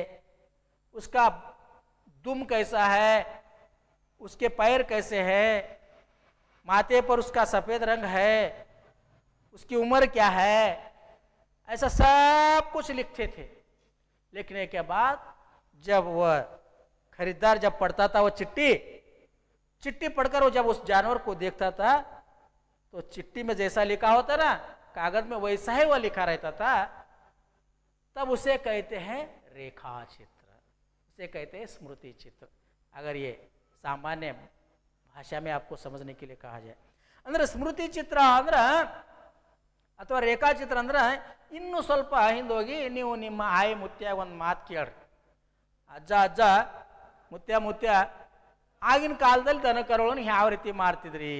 उसका दुम कैसा है उसके पैर कैसे है माथे पर उसका सफ़ेद रंग है उसकी उम्र क्या है ऐसा सब कुछ लिखते थे लिखने के बाद जब वह खरीदार जब पढ़ता था वो चिट्ठी चिट्ठी पढ़कर वो जब उस जानवर को देखता था तो चिट्ठी में जैसा लिखा होता ना कागज में वैसा ही वह लिखा रहता था तब उसे कहते हैं रेखा चित्र उसे कहते हैं स्मृति चित्र अगर ये सामान्य भाषा ಮೇ ಆಪ್ಕೋ ಸಮಜನೆ के लिए कहा ಸ್ಮೃತಿ ಚಿತ್ರ ಅಂದ್ರೆ ಅಥವಾ ರೇಖಾಚಿತ್ರ ಅಂದ್ರೆ ಇನ್ನೂ ಸ್ವಲ್ಪ ಹಿಂದೋಗಿ ನೀವು ನಿಮ್ಮ ಆಯಿ ಮುತ್ಯ ಒಂದು ಮಾತು ಕೇಳ್ರಿ ಅಜ್ಜ ಅಜ್ಜ ಮುತ್ಯ ಮುತ್ಯ ಆಗಿನ ಕಾಲದಲ್ಲಿ ದನ ಯಾವ ರೀತಿ ಮಾರ್ತಿದ್ರಿ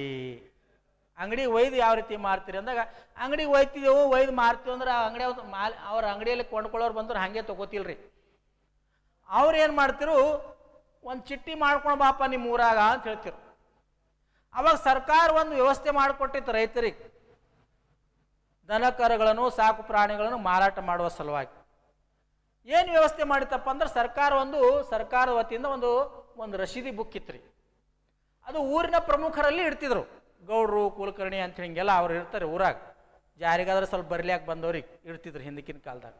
ಅಂಗಡಿ ಒಯ್ದು ಯಾವ ರೀತಿ ಮಾರ್ತೀರಿ ಅಂದಾಗ ಅಂಗಡಿ ಒಯ್ತಿದ್ದೆವು ಒಯ್ದು ಮಾರ್ತೀವಿ ಅಂದ್ರೆ ಅಂಗಡಿ ಮಾಲ್ ಅವ್ರ ಅಂಗಡಿಯಲ್ಲಿ ಕೊಂಡ್ಕೊಳ್ಳೋರು ಬಂದ್ರೆ ಹಾಗೆ ತಗೋತಿಲ್ರಿ ಅವ್ರು ಏನು ಮಾಡ್ತಿರು ಒಂದು ಚಿಟ್ಟಿ ಮಾಡ್ಕೊಂಡು ಬಾಪ ನಿಮ್ಮ ಊರಾಗ ಅಂತ ಹೇಳ್ತಿರು ಅವಾಗ ಸರ್ಕಾರ ಒಂದು ವ್ಯವಸ್ಥೆ ಮಾಡಿಕೊಟ್ಟಿತ್ತು ರೈತರಿಗೆ ಕರುಗಳನ್ನು ಸಾಕು ಪ್ರಾಣಿಗಳನ್ನು ಮಾರಾಟ ಮಾಡುವ ಸಲುವಾಗಿ ಏನು ವ್ಯವಸ್ಥೆ ಮಾಡಿತಪ್ಪ ಅಂದ್ರೆ ಸರ್ಕಾರ ಒಂದು ಸರ್ಕಾರದ ವತಿಯಿಂದ ಒಂದು ಒಂದು ರಶೀದಿ ಬುಕ್ ಇತ್ತು ಅದು ಊರಿನ ಪ್ರಮುಖರಲ್ಲಿ ಇಡ್ತಿದ್ರು ಗೌಡ್ರು ಕುಲಕರ್ಣಿ ಅಂತ ಹಿಂಗೆಲ್ಲ ಅವ್ರು ಇರ್ತಾರೆ ಊರಾಗ ಯಾರಿಗಾದ್ರೆ ಸ್ವಲ್ಪ ಬರ್ಲಿಕ್ಕೆ ಬಂದವ್ರಿಗೆ ಇಡ್ತಿದ್ರು ಹಿಂದಕ್ಕಿನ ಕಾಲದಾಗ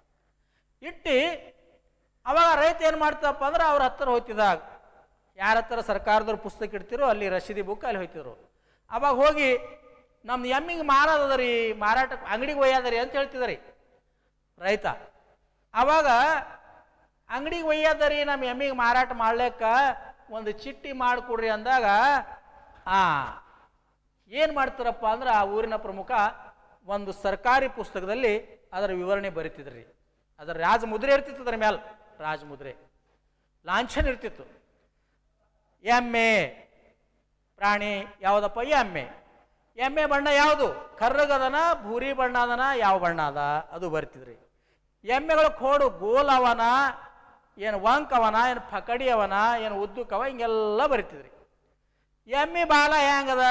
ಇಟ್ಟು ಅವಾಗ ರೈತ ಏನು ಮಾಡ್ತಪ್ಪ ಅಂದ್ರೆ ಅವ್ರ ಹತ್ತಿರ ಹೋಗ್ತಿದ್ದಾಗ ಯಾರ ಹತ್ರ ಸರ್ಕಾರದವ್ರು ಪುಸ್ತಕ ಇಡ್ತಿರೋ ಅಲ್ಲಿ ರಶೀದಿ ಬುಕ್ ಅಲ್ಲಿ ಹೋಯ್ತಿದ್ರು ಅವಾಗ ಹೋಗಿ ನಮ್ಮ ಎಮ್ಮಿಗೆ ಮಾರಾದದ್ರಿ ಮಾರಾಟ ಅಂಗಡಿಗೆ ಒಯ್ಯಾದರಿ ಅಂತ ಹೇಳ್ತಿದ್ರಿ ರೈತ ಅವಾಗ ಅಂಗಡಿಗೆ ರೀ ನಮ್ಮ ಎಮ್ಮಿಗೆ ಮಾರಾಟ ಮಾಡ್ಲಿಕ್ಕ ಒಂದು ಚಿಟ್ಟಿ ಮಾಡಿಕೊಡ್ರಿ ಅಂದಾಗ ಆ ಏನು ಮಾಡ್ತಾರಪ್ಪ ಅಂದ್ರೆ ಆ ಊರಿನ ಪ್ರಮುಖ ಒಂದು ಸರ್ಕಾರಿ ಪುಸ್ತಕದಲ್ಲಿ ಅದರ ವಿವರಣೆ ಬರೀತಿದ್ರಿ ಅದರ ರಾಜಮುದ್ರೆ ಇರ್ತಿತ್ತು ಅದರ ಮೇಲೆ ರಾಜಮುದ್ರೆ ಲಾಂಛನ್ ಇರ್ತಿತ್ತು ಎಮ್ಮೆ ಪ್ರಾಣಿ ಯಾವುದಪ್ಪ ಎಮ್ಮೆ ಎಮ್ಮೆ ಬಣ್ಣ ಯಾವುದು ಕರ್ರಗದನ ಭೂರಿ ಬಣ್ಣ ಅದನ ಯಾವ ಬಣ್ಣ ಅದ ಅದು ಬರ್ತಿದ್ರಿ ಎಮ್ಮೆಗಳು ಕೋಡು ಗೋಲ್ ಅವನ ಏನು ವಂಕ್ ಏನು ಫಕಡಿ ಅವನ ಏನು ಉದ್ದುಕವ ಹಿಂಗೆಲ್ಲ ಬರಿತಿದ್ರಿ ಎಮ್ಮೆ ಬಾಲ ಹೆಂಗದ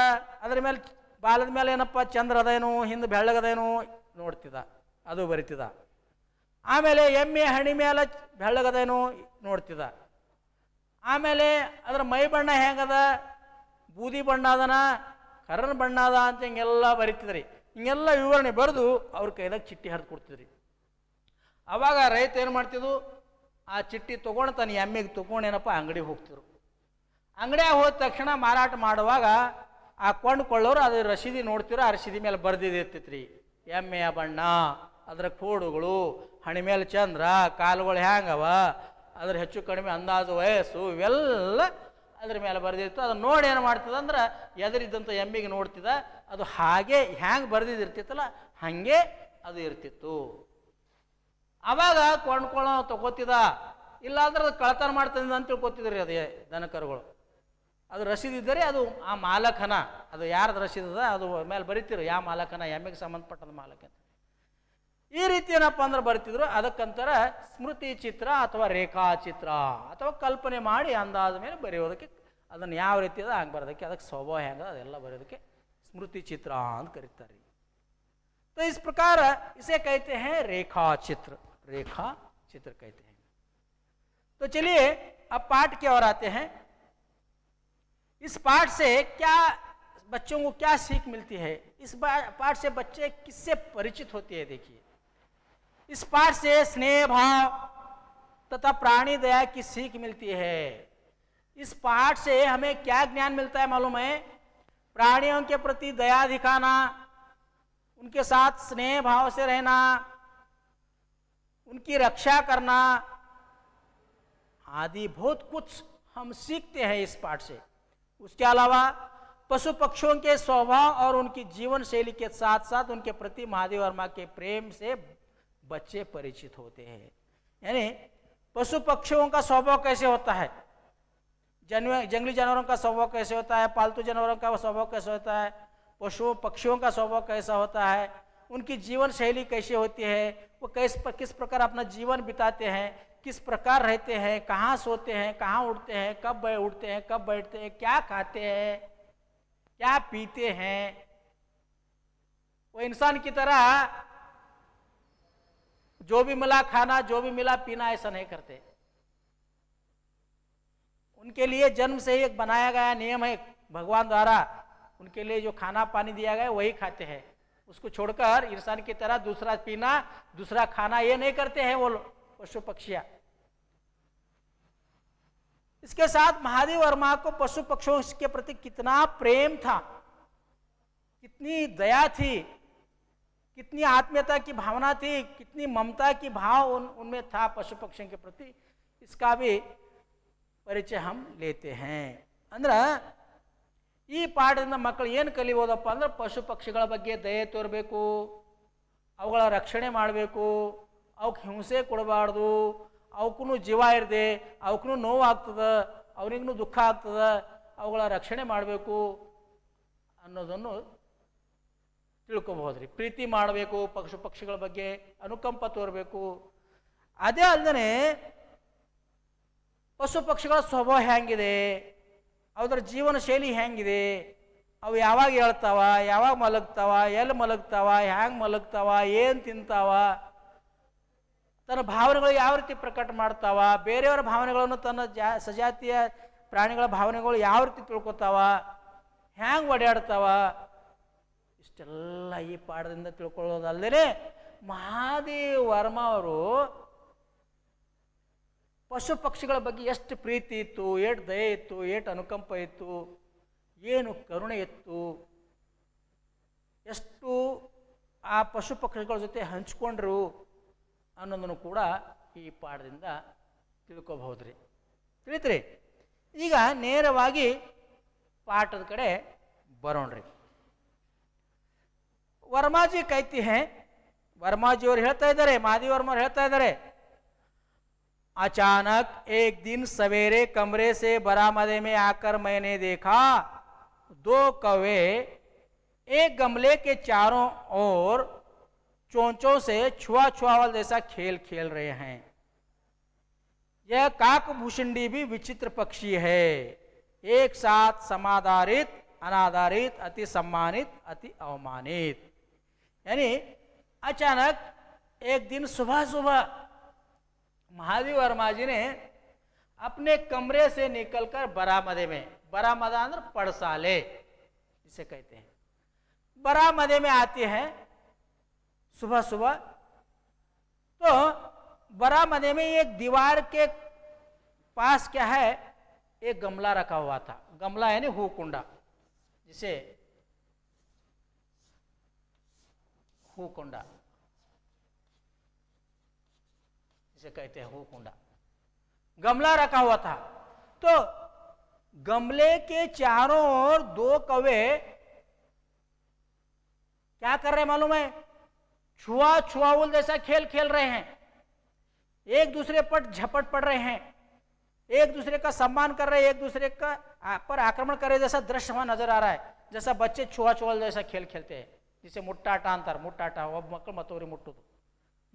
ಅದ್ರ ಮೇಲೆ ಬಾಲದ ಮೇಲೆ ಏನಪ್ಪ ಚಂದ್ರ ಅದೇನು ಹಿಂದೆ ಬೆಳ್ಳಗದೇನು ನೋಡ್ತಿದ ಅದು ಬರಿತಿದ ಆಮೇಲೆ ಎಮ್ಮೆ ಹಣಿ ಮೇಲೆ ಬೆಳ್ಳಗದೇನು ನೋಡ್ತಿದ್ದ ಆಮೇಲೆ ಅದರ ಮೈ ಬಣ್ಣ ಹೇಗದ ಬೂದಿ ಬಣ್ಣ ಅದನ ಕರ್ರನ ಬಣ್ಣ ಅದ ಅಂತ ಹಿಂಗೆಲ್ಲ ಬರಿತಿದ್ರಿ ಹಿಂಗೆಲ್ಲ ವಿವರಣೆ ಬರೆದು ಅವ್ರ ಕೈದಾಗ ಚಿಟ್ಟಿ ಹರಿದು ಕೊಡ್ತಿದ್ರಿ ಆವಾಗ ರೈತ ಏನು ಮಾಡ್ತಿದ್ದು ಆ ಚಿಟ್ಟಿ ತೊಗೊಂಡು ತನ್ನ ಎಮ್ಮೆಗೆ ತೊಗೊಂಡು ಏನಪ್ಪ ಅಂಗಡಿಗೆ ಹೋಗ್ತಿದ್ರು ಅಂಗಡಿಯಾಗ ಹೋದ ತಕ್ಷಣ ಮಾರಾಟ ಮಾಡುವಾಗ ಆ ಕೊಂಡುಕೊಳ್ಳೋರು ಅದು ರಸೀದಿ ನೋಡ್ತಿರೋ ಆ ರಸೀದಿ ಮೇಲೆ ಬರೆದಿದ್ದಿರ್ತೈತ್ರಿ ಎಮ್ಮೆಯ ಬಣ್ಣ ಅದರ ಕೋಡುಗಳು ಹಣೆ ಮೇಲೆ ಚಂದ್ರ ಕಾಲುಗಳು ಹ್ಯಾಂಗವ ಅದ್ರ ಹೆಚ್ಚು ಕಡಿಮೆ ಅಂದಾಜು ವಯಸ್ಸು ಇವೆಲ್ಲ ಅದ್ರ ಮೇಲೆ ಬರೆದಿತ್ತು ಅದನ್ನ ನೋಡಿ ಏನು ಮಾಡ್ತದೆ ಅಂದ್ರೆ ಎದುರಿದ್ದಂಥ ಎಮ್ಮಿಗೆ ನೋಡ್ತಿದ್ದ ಅದು ಹಾಗೆ ಹ್ಯಾಂಗೆ ಬರೆದಿದ್ದಿರ್ತಿತ್ತಲ್ಲ ಹಾಗೆ ಅದು ಇರ್ತಿತ್ತು ಆವಾಗ ಕೊಂಡ್ಕೊಳ್ಳೋ ತಗೋತಿದ ಇಲ್ಲಾಂದ್ರೆ ಅದು ಕಳತನ ಮಾಡ್ತದೆ ಅಂತ ತಿಳ್ಕೊತಿದ್ರಿ ಅದೇ ದನಕರುಗಳು ಅದು ರಸೀದಿದ್ದರೆ ಅದು ಆ ಮಾಲಕನ ಅದು ಯಾರ್ದು ರಸೀದದ ಅದು ಮೇಲೆ ಬರೀತಿರು ಯಾವ ಮಾಲಕನ ಎಮ್ಮೆಗೆ ಸಂಬಂಧಪಟ್ಟದ ಮಾಲಕನ ಈ ರೀತಿಯನಪ್ಪ ಅಂದ್ರೆ ಬರುತ್ತಿದ್ರು ಅದಕ್ಕಿಂತರೆ ಸ್ಮೃತಿ ಚಿತ್ರ ಅಥವಾ ರೇಖಾ ಚಿತ್ರ ಅಥವಾ ಕಲ್ಪನೆ ಮಾಡಿ ಅಂದಾದ ಮೇಲೆ ಬರಿಯೋದಕ್ಕೆ ಅದನ್ನ ಯಾವ ರೀತಿಯಾದ ಹಾಗೆ ಬರ ಅದಕ್ಕೆ ಸೌಭವ ಹೇಗ ಅದೆಲ್ಲ ಬರಿಯೋದಕ್ಕೆ ಸ್ಮೃತಿ ಚಿತ್ರ ಅಂತ ಕರೀತಾರೆ ತೈಸ್ ಪ್ರಕಾರ ಇಸೆ ಕೈತೆ ಹ ರೇಖಾ ಚಿತ್ರ ರೇಖಾ ಚಿತ್ರ ಕೈತೆ ಹ तो चलिए अब पाठ की ओर आते हैं इस पाठ से क्या बच्चों को क्या सीख मिलती है इस पाठ से बच्चे किससे परिचित होते हैं देखिए इस पाठ से स्नेह भाव तथा प्राणी दया की सीख मिलती है इस पाठ से हमें क्या ज्ञान मिलता है मालूम है प्राणियों के प्रति दया दिखाना उनके साथ स्नेह भाव से रहना उनकी रक्षा करना आदि बहुत कुछ हम सीखते हैं इस पाठ से उसके अलावा पशु पक्षियों के स्वभाव और उनकी जीवन शैली के साथ साथ उनके प्रति महादेव वर्मा के प्रेम से बच्चे परिचित होते हैं यानी पशु पक्षियों का स्वभाव कैसे होता है जंगली जानवरों का स्वभाव कैसे होता है पालतू जानवरों का स्वभाव कैसे होता है पशुओं पक्षियों का स्वभाव कैसा होता है उनकी जीवन शैली कैसी होती है वो कैस किस प्रकार अपना जीवन बिताते हैं किस प्रकार रहते हैं कहाँ सोते हैं कहाँ उठते हैं कब उठते हैं कब बैठते हैं क्या खाते हैं क्या पीते हैं वो इंसान की तरह जो भी मिला खाना जो भी मिला पीना ऐसा नहीं करते उनके लिए जन्म से ही एक बनाया गया नियम है भगवान द्वारा उनके लिए जो खाना पानी दिया गया वही खाते हैं उसको छोड़कर इंसान की तरह दूसरा पीना दूसरा खाना ये नहीं करते हैं वो पशु पक्षिया इसके साथ महादेव वर्मा को पशु पक्षियों के प्रति कितना प्रेम था कितनी दया थी कितनी आत्मीयता की भावना थी कितनी ममता की भाव उनमें था पशु पक्षियों के प्रति इसका भी परिचय हम लेते हैं अंदरा ई पाडिन मक्कल येन कलीवदाप आंद्रे पशु पक्षीಗಳ ಬಗ್ಗೆ ದಯೆ ತೋರಬೇಕು ಅವಗಳ ರಕ್ಷಣೆ ಮಾಡಬೇಕು ಅವಕ್ಕೆ ಹಿಂಸೆ ಕೊಡಬಾರದು ಅವಕನು ಜೀವ ಇರದೆ ಅವಕನು ನೋವಾಗತದ ಅವರಿಗನು ದುಃಖ ಆಗ್ತದ ಅವಗಳ ರಕ್ಷಣೆ ಮಾಡಬೇಕು ಅನ್ನದನ್ನು ತಿಳ್ಕೊಬಹುದು ರೀ ಪ್ರೀತಿ ಮಾಡಬೇಕು ಪಶು ಪಕ್ಷಿಗಳ ಬಗ್ಗೆ ಅನುಕಂಪ ತೋರಬೇಕು ಅದೇ ಅಲ್ಲದೆ ಪಶು ಪಕ್ಷಿಗಳ ಸ್ವಭಾವ ಹೇಗಿದೆ ಅದರ ಜೀವನ ಶೈಲಿ ಹೇಗಿದೆ ಅವು ಯಾವಾಗ ಹೇಳ್ತಾವ ಯಾವಾಗ ಮಲಗ್ತಾವ ಎಲ್ಲಿ ಮಲಗ್ತಾವ ಹ್ಯಾಂಗೆ ಮಲಗ್ತಾವ ಏನು ತಿಂತಾವ ತನ್ನ ಭಾವನೆಗಳು ಯಾವ ರೀತಿ ಪ್ರಕಟ ಮಾಡ್ತಾವ ಬೇರೆಯವರ ಭಾವನೆಗಳನ್ನು ತನ್ನ ಜಾ ಸಜಾತಿಯ ಪ್ರಾಣಿಗಳ ಭಾವನೆಗಳು ಯಾವ ರೀತಿ ತಿಳ್ಕೊತಾವ ಹ್ಯಾಂಗೆ ಓಡಾಡ್ತಾವ ಇಷ್ಟೆಲ್ಲ ಈ ಪಾಠದಿಂದ ತಿಳ್ಕೊಳ್ಳೋದಲ್ಲದೆ ಮಹಾದೇವ ವರ್ಮ ಅವರು ಪಶು ಪಕ್ಷಿಗಳ ಬಗ್ಗೆ ಎಷ್ಟು ಪ್ರೀತಿ ಇತ್ತು ಏಟ್ ದಯೆ ಇತ್ತು ಏಟ್ ಅನುಕಂಪ ಇತ್ತು ಏನು ಕರುಣೆ ಇತ್ತು ಎಷ್ಟು ಆ ಪಶು ಪಕ್ಷಿಗಳ ಜೊತೆ ಹಂಚ್ಕೊಂಡ್ರು ಅನ್ನೋದನ್ನು ಕೂಡ ಈ ಪಾಠದಿಂದ ತಿಳ್ಕೋಬಹುದು ರೀ ತಿಳಿತ್ರಿ ಈಗ ನೇರವಾಗಿ ಪಾಠದ ಕಡೆ ಬರೋಣ್ರಿ वर्माजी कहती ವರ್ಮಾಜಿ वर्माजी और ಇದ್ದಾರೆ ಮಾದಿವರ್ಮರು वर्मा ಇದ್ದಾರೆ अचानक एक दिन सवेरे कमरे से बरामदे में आकर मैंने देखा दो कवे एक गमले के चारों ओर चोंचों से छुआ छुआवल जैसा खेल खेल रहे हैं यह काकभूषणी भी विचित्र पक्षी है एक साथ समाधारित अनाधारित अति सम्मानित अति अवमानित यानी अचानक एक दिन सुबह सुबह महादेव वर्मा जी ने अपने कमरे से निकलकर बरामदे में बरामदा अंदर पड़साले जिसे कहते हैं बरामदे में आते हैं सुबह सुबह तो बरामदे में एक दीवार के पास क्या है एक गमला रखा हुआ था गमला यानी हु कुंडा जिसे हूकुंड कुंडा इसे कहते हैं हो कुंडा गमला रखा हुआ था तो गमले के चारों ओर दो कवे क्या कर रहे हैं मालूम है छुआ छुआउल जैसा खेल खेल रहे हैं एक दूसरे पर झपट पड़ रहे हैं एक दूसरे का सम्मान कर रहे हैं एक दूसरे का पर आक्रमण कर रहे जैसा दृश्य वहां नजर आ रहा है जैसा बच्चे छुआ छुआल जैसा खेल खेलते हैं ಇಸೆ ಮುಟ್ಟಾಟ ಅಂತಾರೆ ಮುಟ್ಟಾಟ ಒಬ್ಬ ಮಕ್ಕಳು ಮತ್ತೊರಿಗೆ ಮುಟ್ಟುದು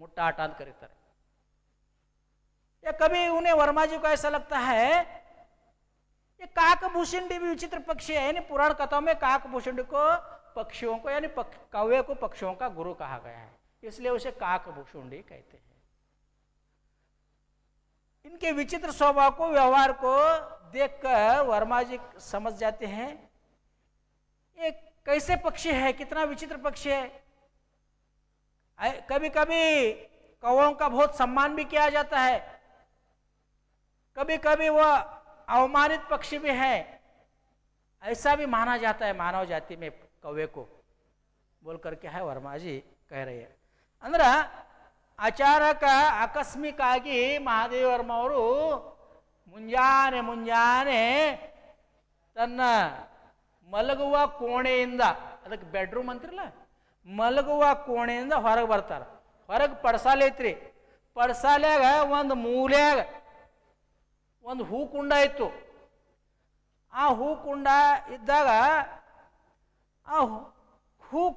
ಮುಟ್ಟಾಟ ಅಂತ ಕರೀತಾರೆ या कभी उन्हें वर्मा जी को ऐसा लगता है ये काकभूषणी भी विचित्र पक्षी है यानी पुराण कथाओं में काकभूषणी को पक्षियों को यानी पक, कौवे को पक्षियों का गुरु कहा गया है इसलिए उसे काकभूषुंडी कहते हैं इनके विचित्र स्वभाव को व्यवहार को देखकर वर्मा जी समझ जाते हैं एक कैसे पक्षी है कितना विचित्र पक्षी है कभी कभी कौओं का बहुत सम्मान भी किया जाता है कभी कभी वह अवमानित पक्षी भी है ऐसा भी माना जाता है मानव जाति में कौवे को बोल करके है वर्मा जी कह रहे हैं आकस्मिक आगे महादेव वर्मा और मुंजाने मुंजाने तन्ना ಮಲಗುವ ಕೋಣೆಯಿಂದ ಅದಕ್ಕೆ ಬೆಡ್ರೂಮ್ ಅಂತಿರಲ್ಲ ಮಲಗುವ ಕೋಣೆಯಿಂದ ಹೊರಗೆ ಬರ್ತಾರೆ ಹೊರಗೆ ಪಡಸಾಲೆ ಐತ್ರಿ ಪಡಸಾಲೆಯಾಗ ಒಂದು ಮೂಲೆಯಾಗ ಒಂದು ಕುಂಡ ಇತ್ತು ಆ ಕುಂಡ ಇದ್ದಾಗ ಆ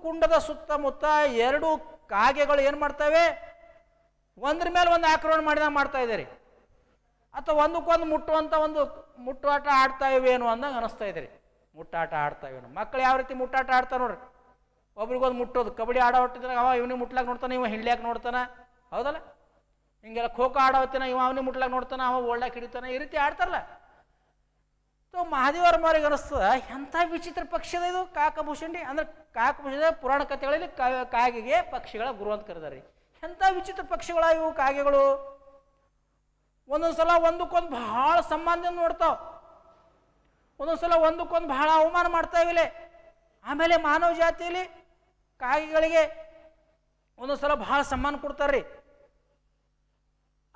ಕುಂಡದ ಸುತ್ತಮುತ್ತ ಎರಡು ಕಾಗೆಗಳು ಏನು ಮಾಡ್ತವೆ ಒಂದ್ರ ಮೇಲೆ ಒಂದು ಆಕ್ರಮಣ ಮಾಡಿದಾಗ ಮಾಡ್ತಾ ಇದ್ದೀರಿ ಅಥವಾ ಒಂದಕ್ಕೊಂದು ಮುಟ್ಟುವಂಥ ಒಂದು ಮುಟ್ಟುವಾಟ ಆಡ್ತಾ ಇವೇನು ಅಂದಾಗ ಅನಿಸ್ತಾ ಇದ್ದೀರಿ ಮುಟ್ಟಾಟ ಆಡ್ತಾವೆ ಇವನು ಮಕ್ಕಳು ಯಾವ ರೀತಿ ಮುಟ್ಟಾಟ ಆಡ್ತಾರೆ ನೋಡ್ರಿ ಒಬ್ರಿಗೊಂದು ಮುಟ್ಟೋದು ಕಬಡ್ಡಿ ಆಡೋ ಹೊಟ್ಟಿದ್ರೆ ಅವ ಇವನಿಗೆ ಮುಟ್ಲಾಕ್ ನೋಡ್ತಾನೆ ಇವ ಹಿಂಡ್ಲಾಕ್ ನೋಡ್ತಾನೆ ಹೌದಲ್ಲ ಹಿಂಗೆಲ್ಲ ಖೋ ಖೋ ಆಡೋತ್ತಿನ ಇವ ಅವನಿಗೆ ಮುಟ್ಲಾಕ್ ನೋಡ್ತಾನೆ ಅವ ಓಡ್ಲಾಕ್ ಹಿಡಿತಾನೆ ಈ ರೀತಿ ಆಡ್ತಾರಲ್ಲ ಸೊ ಮಹಾದೇವರ ಮಾರಿಗೆ ಅನಿಸ್ತದ ಎಂಥ ವಿಚಿತ್ರ ಪಕ್ಷದ ಇದು ಕಾಕಭೂಷಣಿ ಅಂದ್ರೆ ಕಾಕಭೂಷಣ ಪುರಾಣ ಕಥೆಗಳಲ್ಲಿ ಕಾಗೆಗೆ ಪಕ್ಷಿಗಳ ಗುರು ಅಂತ ಕರೆದಾರೆ ಎಂಥ ವಿಚಿತ್ರ ಪಕ್ಷಿಗಳ ಇವು ಕಾಗೆಗಳು ಒಂದೊಂದು ಸಲ ಒಂದಕ್ಕೊಂದು ಭಾಳ ಸಂಬಂಧ ನೋಡ್ತಾವೆ ಒಂದೊಂದ್ಸಲ ಒಂದಕ್ಕೊಂದು ಬಹಳ ಅವಮಾನ ಮಾಡ್ತಾ ಇವಿಲೆ ಆಮೇಲೆ ಮಾನವ ಜಾತಿಯಲ್ಲಿ ಒಂದೊಂದು ಸಲ ಬಹಳ ಸಮ್ಮಾನ ಕೊಡ್ತಾರ್ರಿ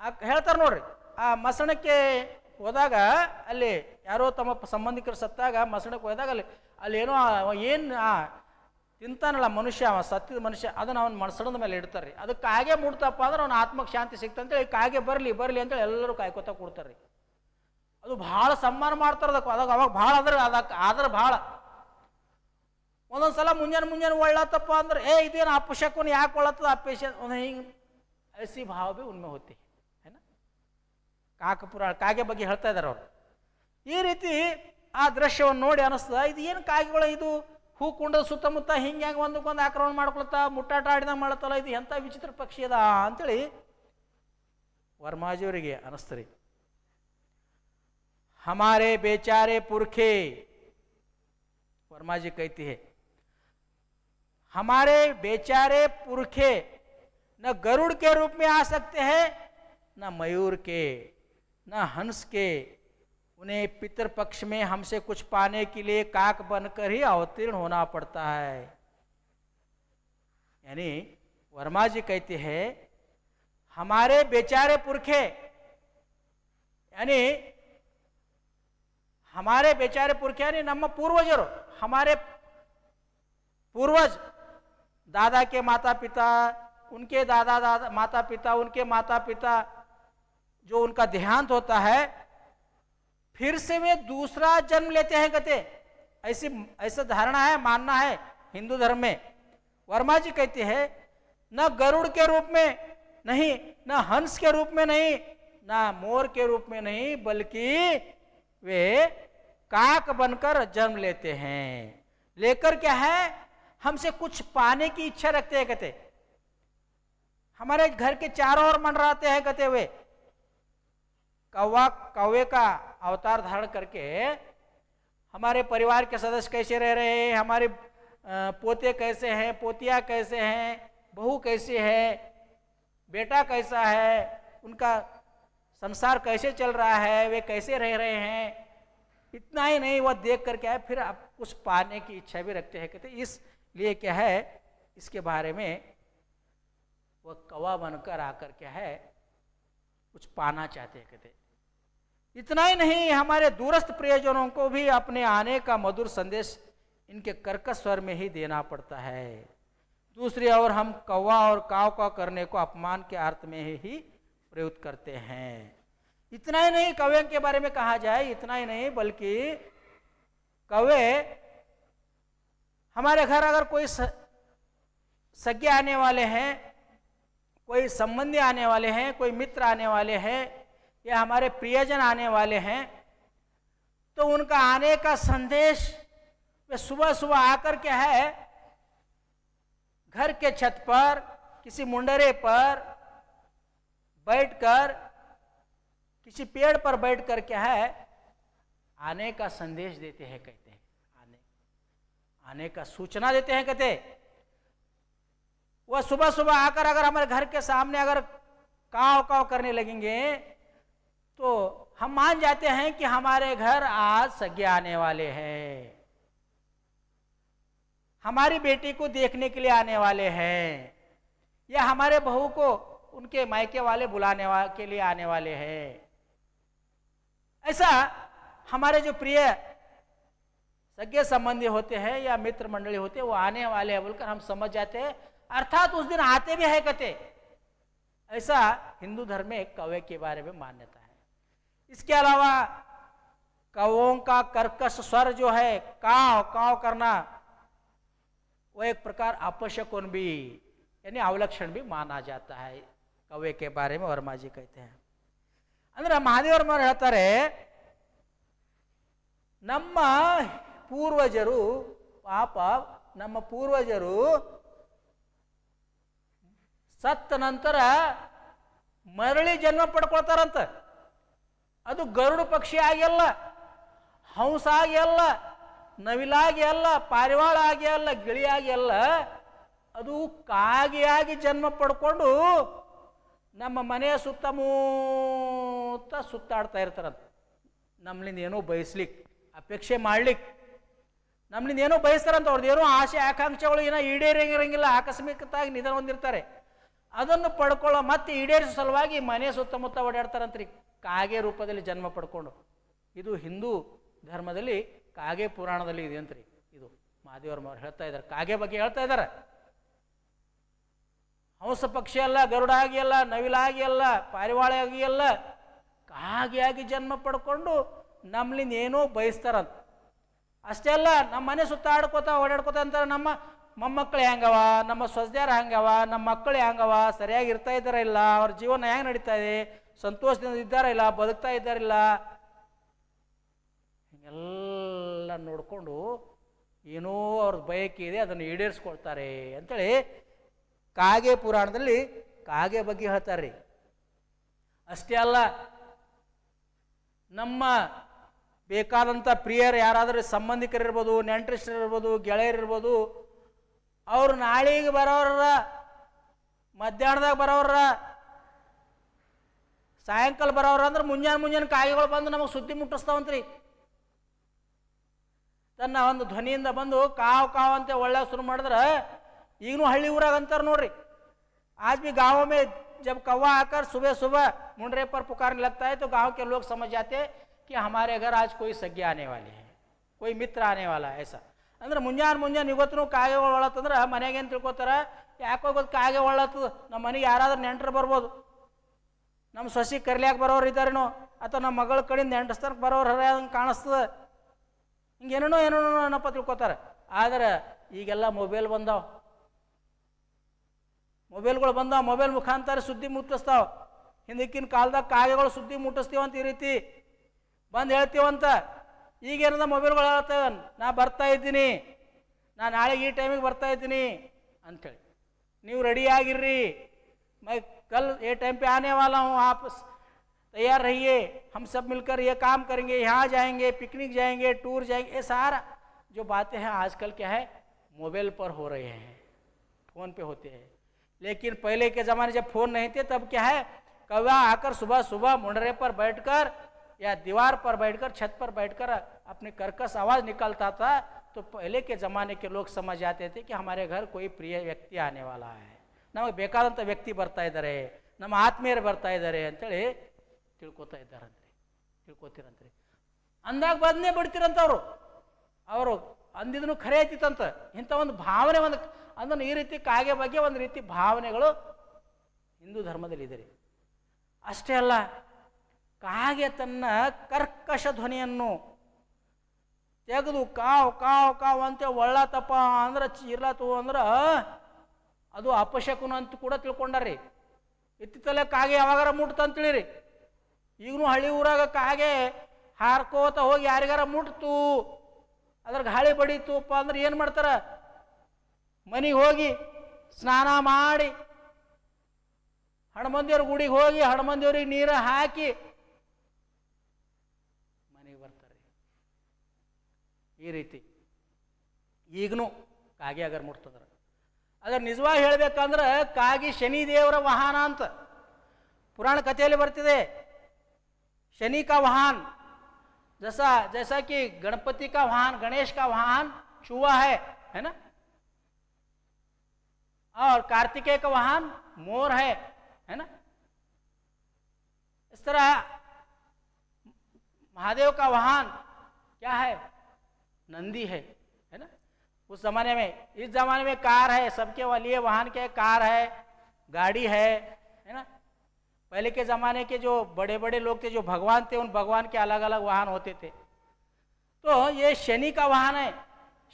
ಆ ಹೇಳ್ತಾರೆ ನೋಡ್ರಿ ಆ ಮಸಣಕ್ಕೆ ಹೋದಾಗ ಅಲ್ಲಿ ಯಾರೋ ತಮ್ಮ ಸಂಬಂಧಿಕರು ಸತ್ತಾಗ ಮಸಣಕ್ಕೆ ಹೋದಾಗ ಅಲ್ಲಿ ಏನೋ ಏನು ಆ ತಿಂತಾನಲ್ಲ ಮನುಷ್ಯ ಅವ ಸತ್ತಿದ ಮನುಷ್ಯ ಅದನ್ನ ಅವನ ಮಸಣದ ಮೇಲೆ ಇಡ್ತಾರೆ ಅದಕ್ಕೆ ಕಾಗೆ ಮುಡ್ತಪ್ಪ ಅಂದ್ರೆ ಅವನ ಆತ್ಮಕ್ಕೆ ಶಾಂತಿ ಸಿಗ್ತಂತೇಳಿ ಕಾಗೆ ಬರಲಿ ಬರಲಿ ಅಂತೇಳಿ ಎಲ್ಲರೂ ಕಾಯ್ಕೋತಾ ಕೊಡ್ತಾರೆ ಅದು ಭಾಳ ಸಮ್ಮಾನ ಮಾಡ್ತಾರೆ ಅದಕ್ಕೆ ಅವಾಗ ಭಾಳ ಅದ್ರ ಅದಕ್ಕೆ ಆದ್ರೆ ಭಾಳ ಒಂದೊಂದು ಸಲ ಮುಂಜಾನೆ ಮುಂಜಾನೆ ಒಳ್ಳತ್ತಪ್ಪ ಅಂದ್ರೆ ಏ ಇದೇನು ಆ ಯಾಕೆ ಒಳ್ಳತ್ತದ ಆ ಪೇಷಂಟ್ ಒಂದು ಹಿಂಗೆ ಭಾವ ಭೀ ಉಣ್ಮೆ ಹೋಗ್ತಿ ಕಾಕಪುರ ಕಾಗೆ ಬಗ್ಗೆ ಹೇಳ್ತಾ ಇದ್ದಾರೆ ಅವರು ಈ ರೀತಿ ಆ ದೃಶ್ಯವನ್ನು ನೋಡಿ ಅನಿಸ್ತದ ಇದು ಏನು ಕಾಗೆಗಳ ಇದು ಹೂ ಕುಂಡದ ಸುತ್ತಮುತ್ತ ಹಿಂಗೆ ಒಂದಕ್ಕೆ ಒಂದಕ್ಕೊಂದು ಆಕ್ರಮಣ ಮಾಡ್ಕೊಳ್ತಾ ಮುಟ್ಟಾಟ ಆಡಿದಂಗೆ ಮಾಡತ್ತಲ್ಲ ಇದು ಎಂಥ ವಿಚಿತ್ರ ಪಕ್ಷಿ ಅದ ಅಂತೇಳಿ ವರ್ಮಾಜಿಯವರಿಗೆ ಅನಿಸ್ತರಿ हमारे बेचारे पुरखे वर्मा जी कहती है हमारे बेचारे पुरखे न गरुड़ के रूप में आ सकते हैं न मयूर के न हंस के उन्हें पितर पक्ष में हमसे कुछ पाने के लिए काक बनकर ही अवतीर्ण होना पड़ता है यानी वर्मा जी कहते हैं हमारे बेचारे पुरखे यानी बेचारे पुरख्या नहीं नम पूर्वजर हमारे पूर्वज दादा के माता पिता उनके दादा दादा माता पिता उनके माता पिता जो उनका देहांत होता है फिर से वे दूसरा जन्म लेते हैं कहते ऐसी ऐसा धारणा है मानना है हिंदू धर्म में वर्मा जी कहते हैं न गरुड़ के रूप में नहीं न हंस के रूप में नहीं ना मोर के रूप में नहीं बल्कि वे काक बनकर जन्म लेते हैं लेकर क्या है हमसे कुछ पाने की इच्छा रखते हैं कहते हमारे घर के चारों ओर मंडराते हैं कहते हुए कौवा कौवे का अवतार धारण करके हमारे परिवार के सदस्य कैसे रह रहे हैं हमारे पोते कैसे हैं पोतिया कैसे हैं बहू कैसी है बेटा कैसा है उनका संसार कैसे चल रहा है वे कैसे रह रहे हैं इतना ही नहीं वह देख कर क्या है फिर आप कुछ पाने की इच्छा भी रखते हैं कहते इसलिए क्या है इसके बारे में वह कवा बनकर आकर क्या है कुछ पाना चाहते हैं कहते इतना ही नहीं हमारे दूरस्थ प्रियजनों को भी अपने आने का मधुर संदेश इनके कर्कश स्वर में ही देना पड़ता है दूसरी ओर हम कौवा और काव का करने को अपमान के अर्थ में ही प्रयुक्त करते हैं इतना ही नहीं कव्य के बारे में कहा जाए इतना ही नहीं बल्कि कव्य हमारे घर अगर कोई सज्ञ आने वाले हैं कोई संबंधी आने वाले हैं कोई मित्र आने वाले हैं या हमारे प्रियजन आने वाले हैं तो उनका आने का संदेश वे सुबह सुबह आकर क्या है घर के छत पर किसी मुंडरे पर बैठकर किसी पेड़ पर बैठ कर क्या है आने का संदेश देते हैं कहते हैं आने आने का सूचना देते हैं कहते वह सुबह सुबह आकर अगर हमारे घर के सामने अगर काव काव करने लगेंगे तो हम मान जाते हैं कि हमारे घर आज सज्ञे आने वाले हैं हमारी बेटी को देखने के लिए आने वाले हैं या हमारे बहू को उनके मायके वाले बुलाने वा, के लिए आने वाले हैं ऐसा हमारे जो प्रिय सगे संबंधी होते हैं या मित्र मंडली होते हैं वो आने वाले हैं बोलकर हम समझ जाते हैं अर्थात उस दिन आते भी है कहते ऐसा हिंदू धर्म में कवे के बारे में मान्यता है इसके अलावा कवों का कर्कश स्वर जो है काव काव करना वो एक प्रकार अपशकुन भी यानी अवलक्षण भी माना जाता है ಕವ್ಯಕ್ಕೆ के ಅವರ ಮಾಜಿ ಕೈತೆ ಅಂದ್ರೆ ಹೇಳ್ತಾರೆ ನಮ್ಮ ಪೂರ್ವಜರು ಪಾಪ ನಮ್ಮ ಪೂರ್ವಜರು ಸತ್ತ ನಂತರ ಮರಳಿ ಜನ್ಮ ಪಡ್ಕೊಳ್ತಾರಂತ ಅದು ಗರುಡು ಪಕ್ಷಿ ಆಗಿಲ್ಲ ಹಂಸ ಆಗ್ಯಲ್ಲ ನವಿಲಾಗಿ ಅಲ್ಲ ಪಾರಿವಾಳ ಆಗಿ ಅಲ್ಲ ಗಿಳಿಯಾಗಿ ಅಲ್ಲ ಅದು ಕಾಗಿಯಾಗಿ ಜನ್ಮ ಪಡ್ಕೊಂಡು ನಮ್ಮ ಮನೆಯ ಸುತ್ತಮೂತ ಸುತ್ತಾಡ್ತಾ ಇರ್ತಾರಂತ ನಮ್ಮಲ್ಲಿ ಏನೋ ಬಯಸ್ಲಿಕ್ಕೆ ಅಪೇಕ್ಷೆ ಮಾಡ್ಲಿಕ್ಕೆ ನಮ್ಮಲ್ಲಿ ಏನೋ ಬಯಸ್ತಾರಂತ ಅವ್ರದ್ದು ಏನೋ ಆಸೆ ಆಕಾಂಕ್ಷೆಗಳು ಏನೋ ಈಡೇರಿರಂಗಿಲ್ಲ ಆಕಸ್ಮಿಕತಾಗಿ ನಿಧನ ಹೊಂದಿರ್ತಾರೆ ಅದನ್ನು ಪಡ್ಕೊಳ್ಳೋ ಮತ್ತೆ ಈಡೇರಿಸೋ ಸಲುವಾಗಿ ಮನೆ ಸುತ್ತಮುತ್ತ ಓಡಾಡ್ತಾರಂತ್ರಿ ಕಾಗೆ ರೂಪದಲ್ಲಿ ಜನ್ಮ ಪಡ್ಕೊಂಡು ಇದು ಹಿಂದೂ ಧರ್ಮದಲ್ಲಿ ಕಾಗೆ ಪುರಾಣದಲ್ಲಿ ಇದೆ ರೀ ಇದು ಅವ್ರು ಹೇಳ್ತಾ ಇದ್ದಾರೆ ಕಾಗೆ ಬಗ್ಗೆ ಹೇಳ್ತಾ ಇದ್ದಾರೆ ಹಂಸ ಪಕ್ಷಿ ಅಲ್ಲ ಗರುಡ ಆಗಿ ಅಲ್ಲ ನವಿಲಾಗಿ ಅಲ್ಲ ಪಾರಿವಾಳ ಆಗಿ ಅಲ್ಲ ಕಾಗಿಯಾಗಿ ಜನ್ಮ ಪಡ್ಕೊಂಡು ನಮ್ಲಿಂದ ಏನೋ ಬಯಸ್ತಾರಂತ ಅಷ್ಟೇ ಅಲ್ಲ ನಮ್ಮ ಮನೆ ಸುತ್ತಾಡ್ಕೋತ ಓಡಾಡ್ಕೋತ ಅಂತಾರೆ ನಮ್ಮ ಮೊಮ್ಮಕ್ಕಳು ಹ್ಯಾಂಗವ ನಮ್ಮ ಸ್ವಜ್ಜಾರ ಹೆಂಗವ ನಮ್ಮ ಮಕ್ಕಳು ಹ್ಯಾಂಗವ ಸರಿಯಾಗಿ ಇರ್ತಾ ಇದ್ದಾರ ಇಲ್ಲ ಅವ್ರ ಜೀವನ ಹೆಂಗೆ ನಡೀತಾ ಇದೆ ಸಂತೋಷದಿಂದ ಇದ್ದಾರ ಇಲ್ಲ ಬದುಕ್ತಾ ಇದ್ದಾರಿಲ್ಲ ಹಿಂಗೆಲ್ಲ ನೋಡಿಕೊಂಡು ಏನೋ ಅವ್ರದ್ದು ಬಯಕೆ ಇದೆ ಅದನ್ನು ಈಡೇರಿಸ್ಕೊಳ್ತಾರೆ ಅಂತೇಳಿ ಕಾಗೆ ಪುರಾಣದಲ್ಲಿ ಕಾಗೆ ಬಗ್ಗೆ ಹೇಳ್ತಾರೆ ಅಷ್ಟೇ ಅಲ್ಲ ನಮ್ಮ ಬೇಕಾದಂಥ ಪ್ರಿಯರು ಯಾರಾದರೂ ಸಂಬಂಧಿಕರಿರ್ಬೋದು ಇರ್ಬೋದು ಗೆಳೆಯರಿರ್ಬೋದು ಅವ್ರು ನಾಳೆಗೆ ಬರೋರ ಮಧ್ಯಾಹ್ನದಾಗ ಬರೋರ ಸಾಯಂಕಾಲ ಬರೋರ ಅಂದ್ರೆ ಮುಂಜಾನೆ ಮುಂಜಾನೆ ಕಾಗೆಗಳು ಬಂದು ನಮಗೆ ಸುದ್ದಿ ಮುಟ್ಟಿಸ್ತಾವಂತ್ರಿ ತನ್ನ ಒಂದು ಧ್ವನಿಯಿಂದ ಬಂದು ಕಾವು ಕಾವು ಅಂತ ಒಳ್ಳೆ ಶುರು ಮಾಡಿದ್ರೆ ಈಗನ ಹಳ್ಳಿ ಊರ ಅಂತ ನೋಡ್ರಿ આજವಿ گاವಮೆ ಜಬ್ ಕವವಾ ಆಕರ್ ಶುಭೆ ಶುಭ ಮುಂಡ್ರೆ ಪರ್ पुಕಾರ ನಿಲತಾಯ್ ತೋ گاಹೋ ಕೇ ಲೋಗ ಸಮಜ್ ಜಾತೆ ಕಿ ಹಮಾರೆ ಅಗರ್ આજ کوئی ಸಜ್ಞಾ ಅನೆವಾಲಿ ಹೈ کوئی ಮಿತ್ರ ಅನೆವಾಲ ಐಸಾ ಅಂದ್ರೆ ಮುನ್ಯಾರ್ ಮುನ್ಯೆ ನಿಗತನು ಕಾಯೆ ವಳ್ಳತ ಅಂದ್ರ ಮನೇಗೆನ್ ತಿಳ್ಕೊತಾರ ಯಾಕ ಹೋಗೋ ಕಾಯೆ ವಳ್ಳತ ನಮನೇ ಯಾರಾದ್ರ ನೆಂಟರ ಬರಬಹುದು ನಮ ಸ್ವಸಿಗೆ ಕರಲ್ಯಕ್ ಬರೋರು ಇದರೇನು ಅತ ನಮ ಮಗಳ ಕಡೆ ನೆಂಟಸ್ಥರ ಬರವರ ಹರ ಯಂಗ ಕಾಣಸ್ತದ ಇಂಗೇನೇನೋ ಏನೋ ಅನ್ನಪ ತಿಳ್ಕೊತಾರ ಆದರ ಇದೆಲ್ಲ ಮೊಬೈಲ್ ಬಂದಾ ಮೊಬೈಲ್ ಗಳು ಬಂದ ಮೊಬೈಲ್ ಮುಖಾಂತರ ಶುದ್ಧಿ ಮುಕ್ತ ಸ್ಥಾವ ಹಿಂದಿಕಿನ ಕಾಲದ ಕಾರ್ಯಗಳು ಶುದ್ಧಿ ಮುಕ್ತಸ್ಥೆ ಅಂತ ಈ ರೀತಿ ಬಂದು ಹೇಳ್ತಿವೆ ಅಂತ ಈಗ ಏನಲ್ಲ ಮೊಬೈಲ್ ಗಳು ಆತ ನಾನು ಬರ್ತಾ ಇದಿನಿ ನಾನು ಆಳಗೆ ಈ ಟೈಮ್ ಗೆ ಬರ್ತಾ ಇದಿನಿ ಅಂತ ಹೇಳಿ ನೀವು ರೆಡಿ ಆಗಿರಿ ಮೈ ಕಲ್ ಏ ಟೈಮ್ पे आने वाला हूं आप तैयार रहिए हम सब मिलकर ये काम करेंगे यहां जाएंगे पिकनिक जाएंगे टूर जाएंगे एसार जो बातें हैं आजकल क्या है मोबाइल पर हो रहे हैं फोन पे होते हैं लेकिन पहले के ज़माने जब फोन नहीं थे तब क्या है कौवा आकर सुबह सुबह मुंडरे पर बैठकर या दीवार पर बैठकर छत पर बैठकर अपने कर्कश आवाज़ निकलता था तो पहले के ज़माने के लोग समझ जाते थे कि हमारे घर कोई प्रिय ವ್ಯಕ್ತಿ ಆನೆ ವಾಲ ನಮಗೆ ಬೇಕಾದಂಥ ವ್ಯಕ್ತಿ ಬರ್ತಾ ಇದ್ದಾರೆ ನಮ್ಮ ಆತ್ಮೀಯರು ಬರ್ತಾ ಇದ್ದಾರೆ ಅಂತೇಳಿ ತಿಳ್ಕೊತಾ ಇದ್ದಾರಂತೆ ತಿಳ್ಕೊತೀರಂತ್ರಿ ಅಂದಾಗ ಬಂದನೇ ಬಿಡ್ತೀರಂತವರು ಅವರು ಅಂದಿದ್ನು ಖರೆ ಆಯ್ತಿತ್ತಂತ ಇಂಥ ಒಂದು ಭಾವನೆ ಒಂದು ಅದನ್ನು ಈ ರೀತಿ ಕಾಗೆ ಬಗ್ಗೆ ಒಂದು ರೀತಿ ಭಾವನೆಗಳು ಹಿಂದೂ ಧರ್ಮದಲ್ಲಿ ಇದೆ ಅಷ್ಟೇ ಅಲ್ಲ ಕಾಗೆ ತನ್ನ ಕರ್ಕಶ ಧ್ವನಿಯನ್ನು ತೆಗೆದು ಕಾವ್ ಕಾವ್ ಕಾವ್ ಅಂತೆ ತಪ್ಪ ಅಂದ್ರೆ ಚೀರ್ಲತು ಅಂದ್ರೆ ಅದು ಅಪಶಕುನ ಅಂತ ಕೂಡ ತಿಳ್ಕೊಂಡಾರ್ರಿ ಇತ್ತಿತ್ತಲೆ ಕಾಗೆ ಯಾವಾಗಾರ ಮುಟ್ತಂತೇಳಿರಿ ಈಗನು ಹಳ್ಳಿ ಊರಾಗ ಕಾಗೆ ಹಾರ್ಕೋತ ಹೋಗಿ ಯಾರಿಗಾರ ಮುಟ್ತು ಅದ್ರ ಗಾಳಿ ಬಡೀತುಪ್ಪ ಅಂದ್ರೆ ಏನು ಮಾಡ್ತಾರೆ ಮನೆಗೆ ಹೋಗಿ ಸ್ನಾನ ಮಾಡಿ ಹಣಮಂದಿಯವ್ರ ಗುಡಿಗೆ ಹೋಗಿ ಹಣಮಂದಿಯವ್ರಿಗೆ ನೀರು ಹಾಕಿ ಮನೆಗೆ ಬರ್ತಾರೆ ಈ ರೀತಿ ಈಗನೂ ಕಾಗೆ ಅಗರ್ ಮುಟ್ತದ್ರ ಅದ್ರ ನಿಜವಾಗಿ ಹೇಳ್ಬೇಕಂದ್ರೆ ಕಾಗಿ ಶನಿ ದೇವರ ವಾಹನ ಅಂತ ಪುರಾಣ ಕಥೆಯಲ್ಲಿ ಬರ್ತಿದೆ ಶನಿ ಕಾ ವಾಹನ್ ಜಸಾ ಜಸಾ ಕಿ ಗಣಪತಿ ಕಾ ವಾಹನ್ ಗಣೇಶ್ ಕಾ ವಾಹನ್ ಚೂವಾ ಹೇ ನಾ हाँ, और कार्तिकेय का वाहन मोर है है ना इस तरह महादेव का वाहन क्या है नंदी है है ना उस जमाने में इस जमाने में कार है सबके लिए वाहन क्या है कार है गाड़ी है है ना पहले के ज़माने के जो बड़े बड़े लोग थे जो भगवान थे उन भगवान के अलग अलग वाहन होते थे तो ये शनि का वाहन है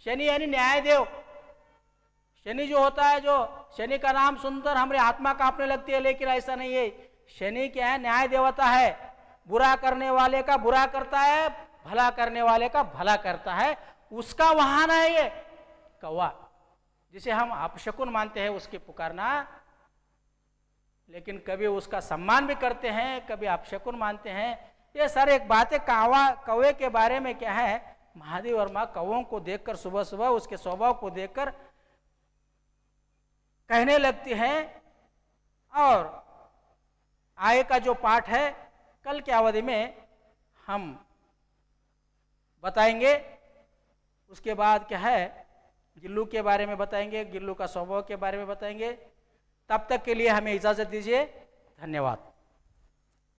शनि यानी न्यायदेव शनि जो होता है जो शनि का नाम सुनकर हमारी आत्मा कांपने लगती है लेकिन ऐसा नहीं है शनि क्या है न्याय देवता है बुरा करने वाले का बुरा करता है भला करने वाले का भला करता है उसका वाहन है ये कौवा जिसे हम अपशकुन मानते हैं उसकी पुकारना लेकिन कभी उसका सम्मान भी करते हैं कभी अपशकुन मानते हैं ये सर एक बातें कावा कौवे के बारे में क्या है महादेव वर्मा कौवों को देखकर सुबह सुबह उसके स्वभाव को देखकर कहने लगते हैं और आय का जो पाठ है कल के अवधि में हम बताएंगे उसके बाद क्या है गिल्लू के बारे में बताएंगे गिल्लू का स्वभाव के बारे में बताएंगे तब तक के लिए हमें इजाज़त दीजिए धन्यवाद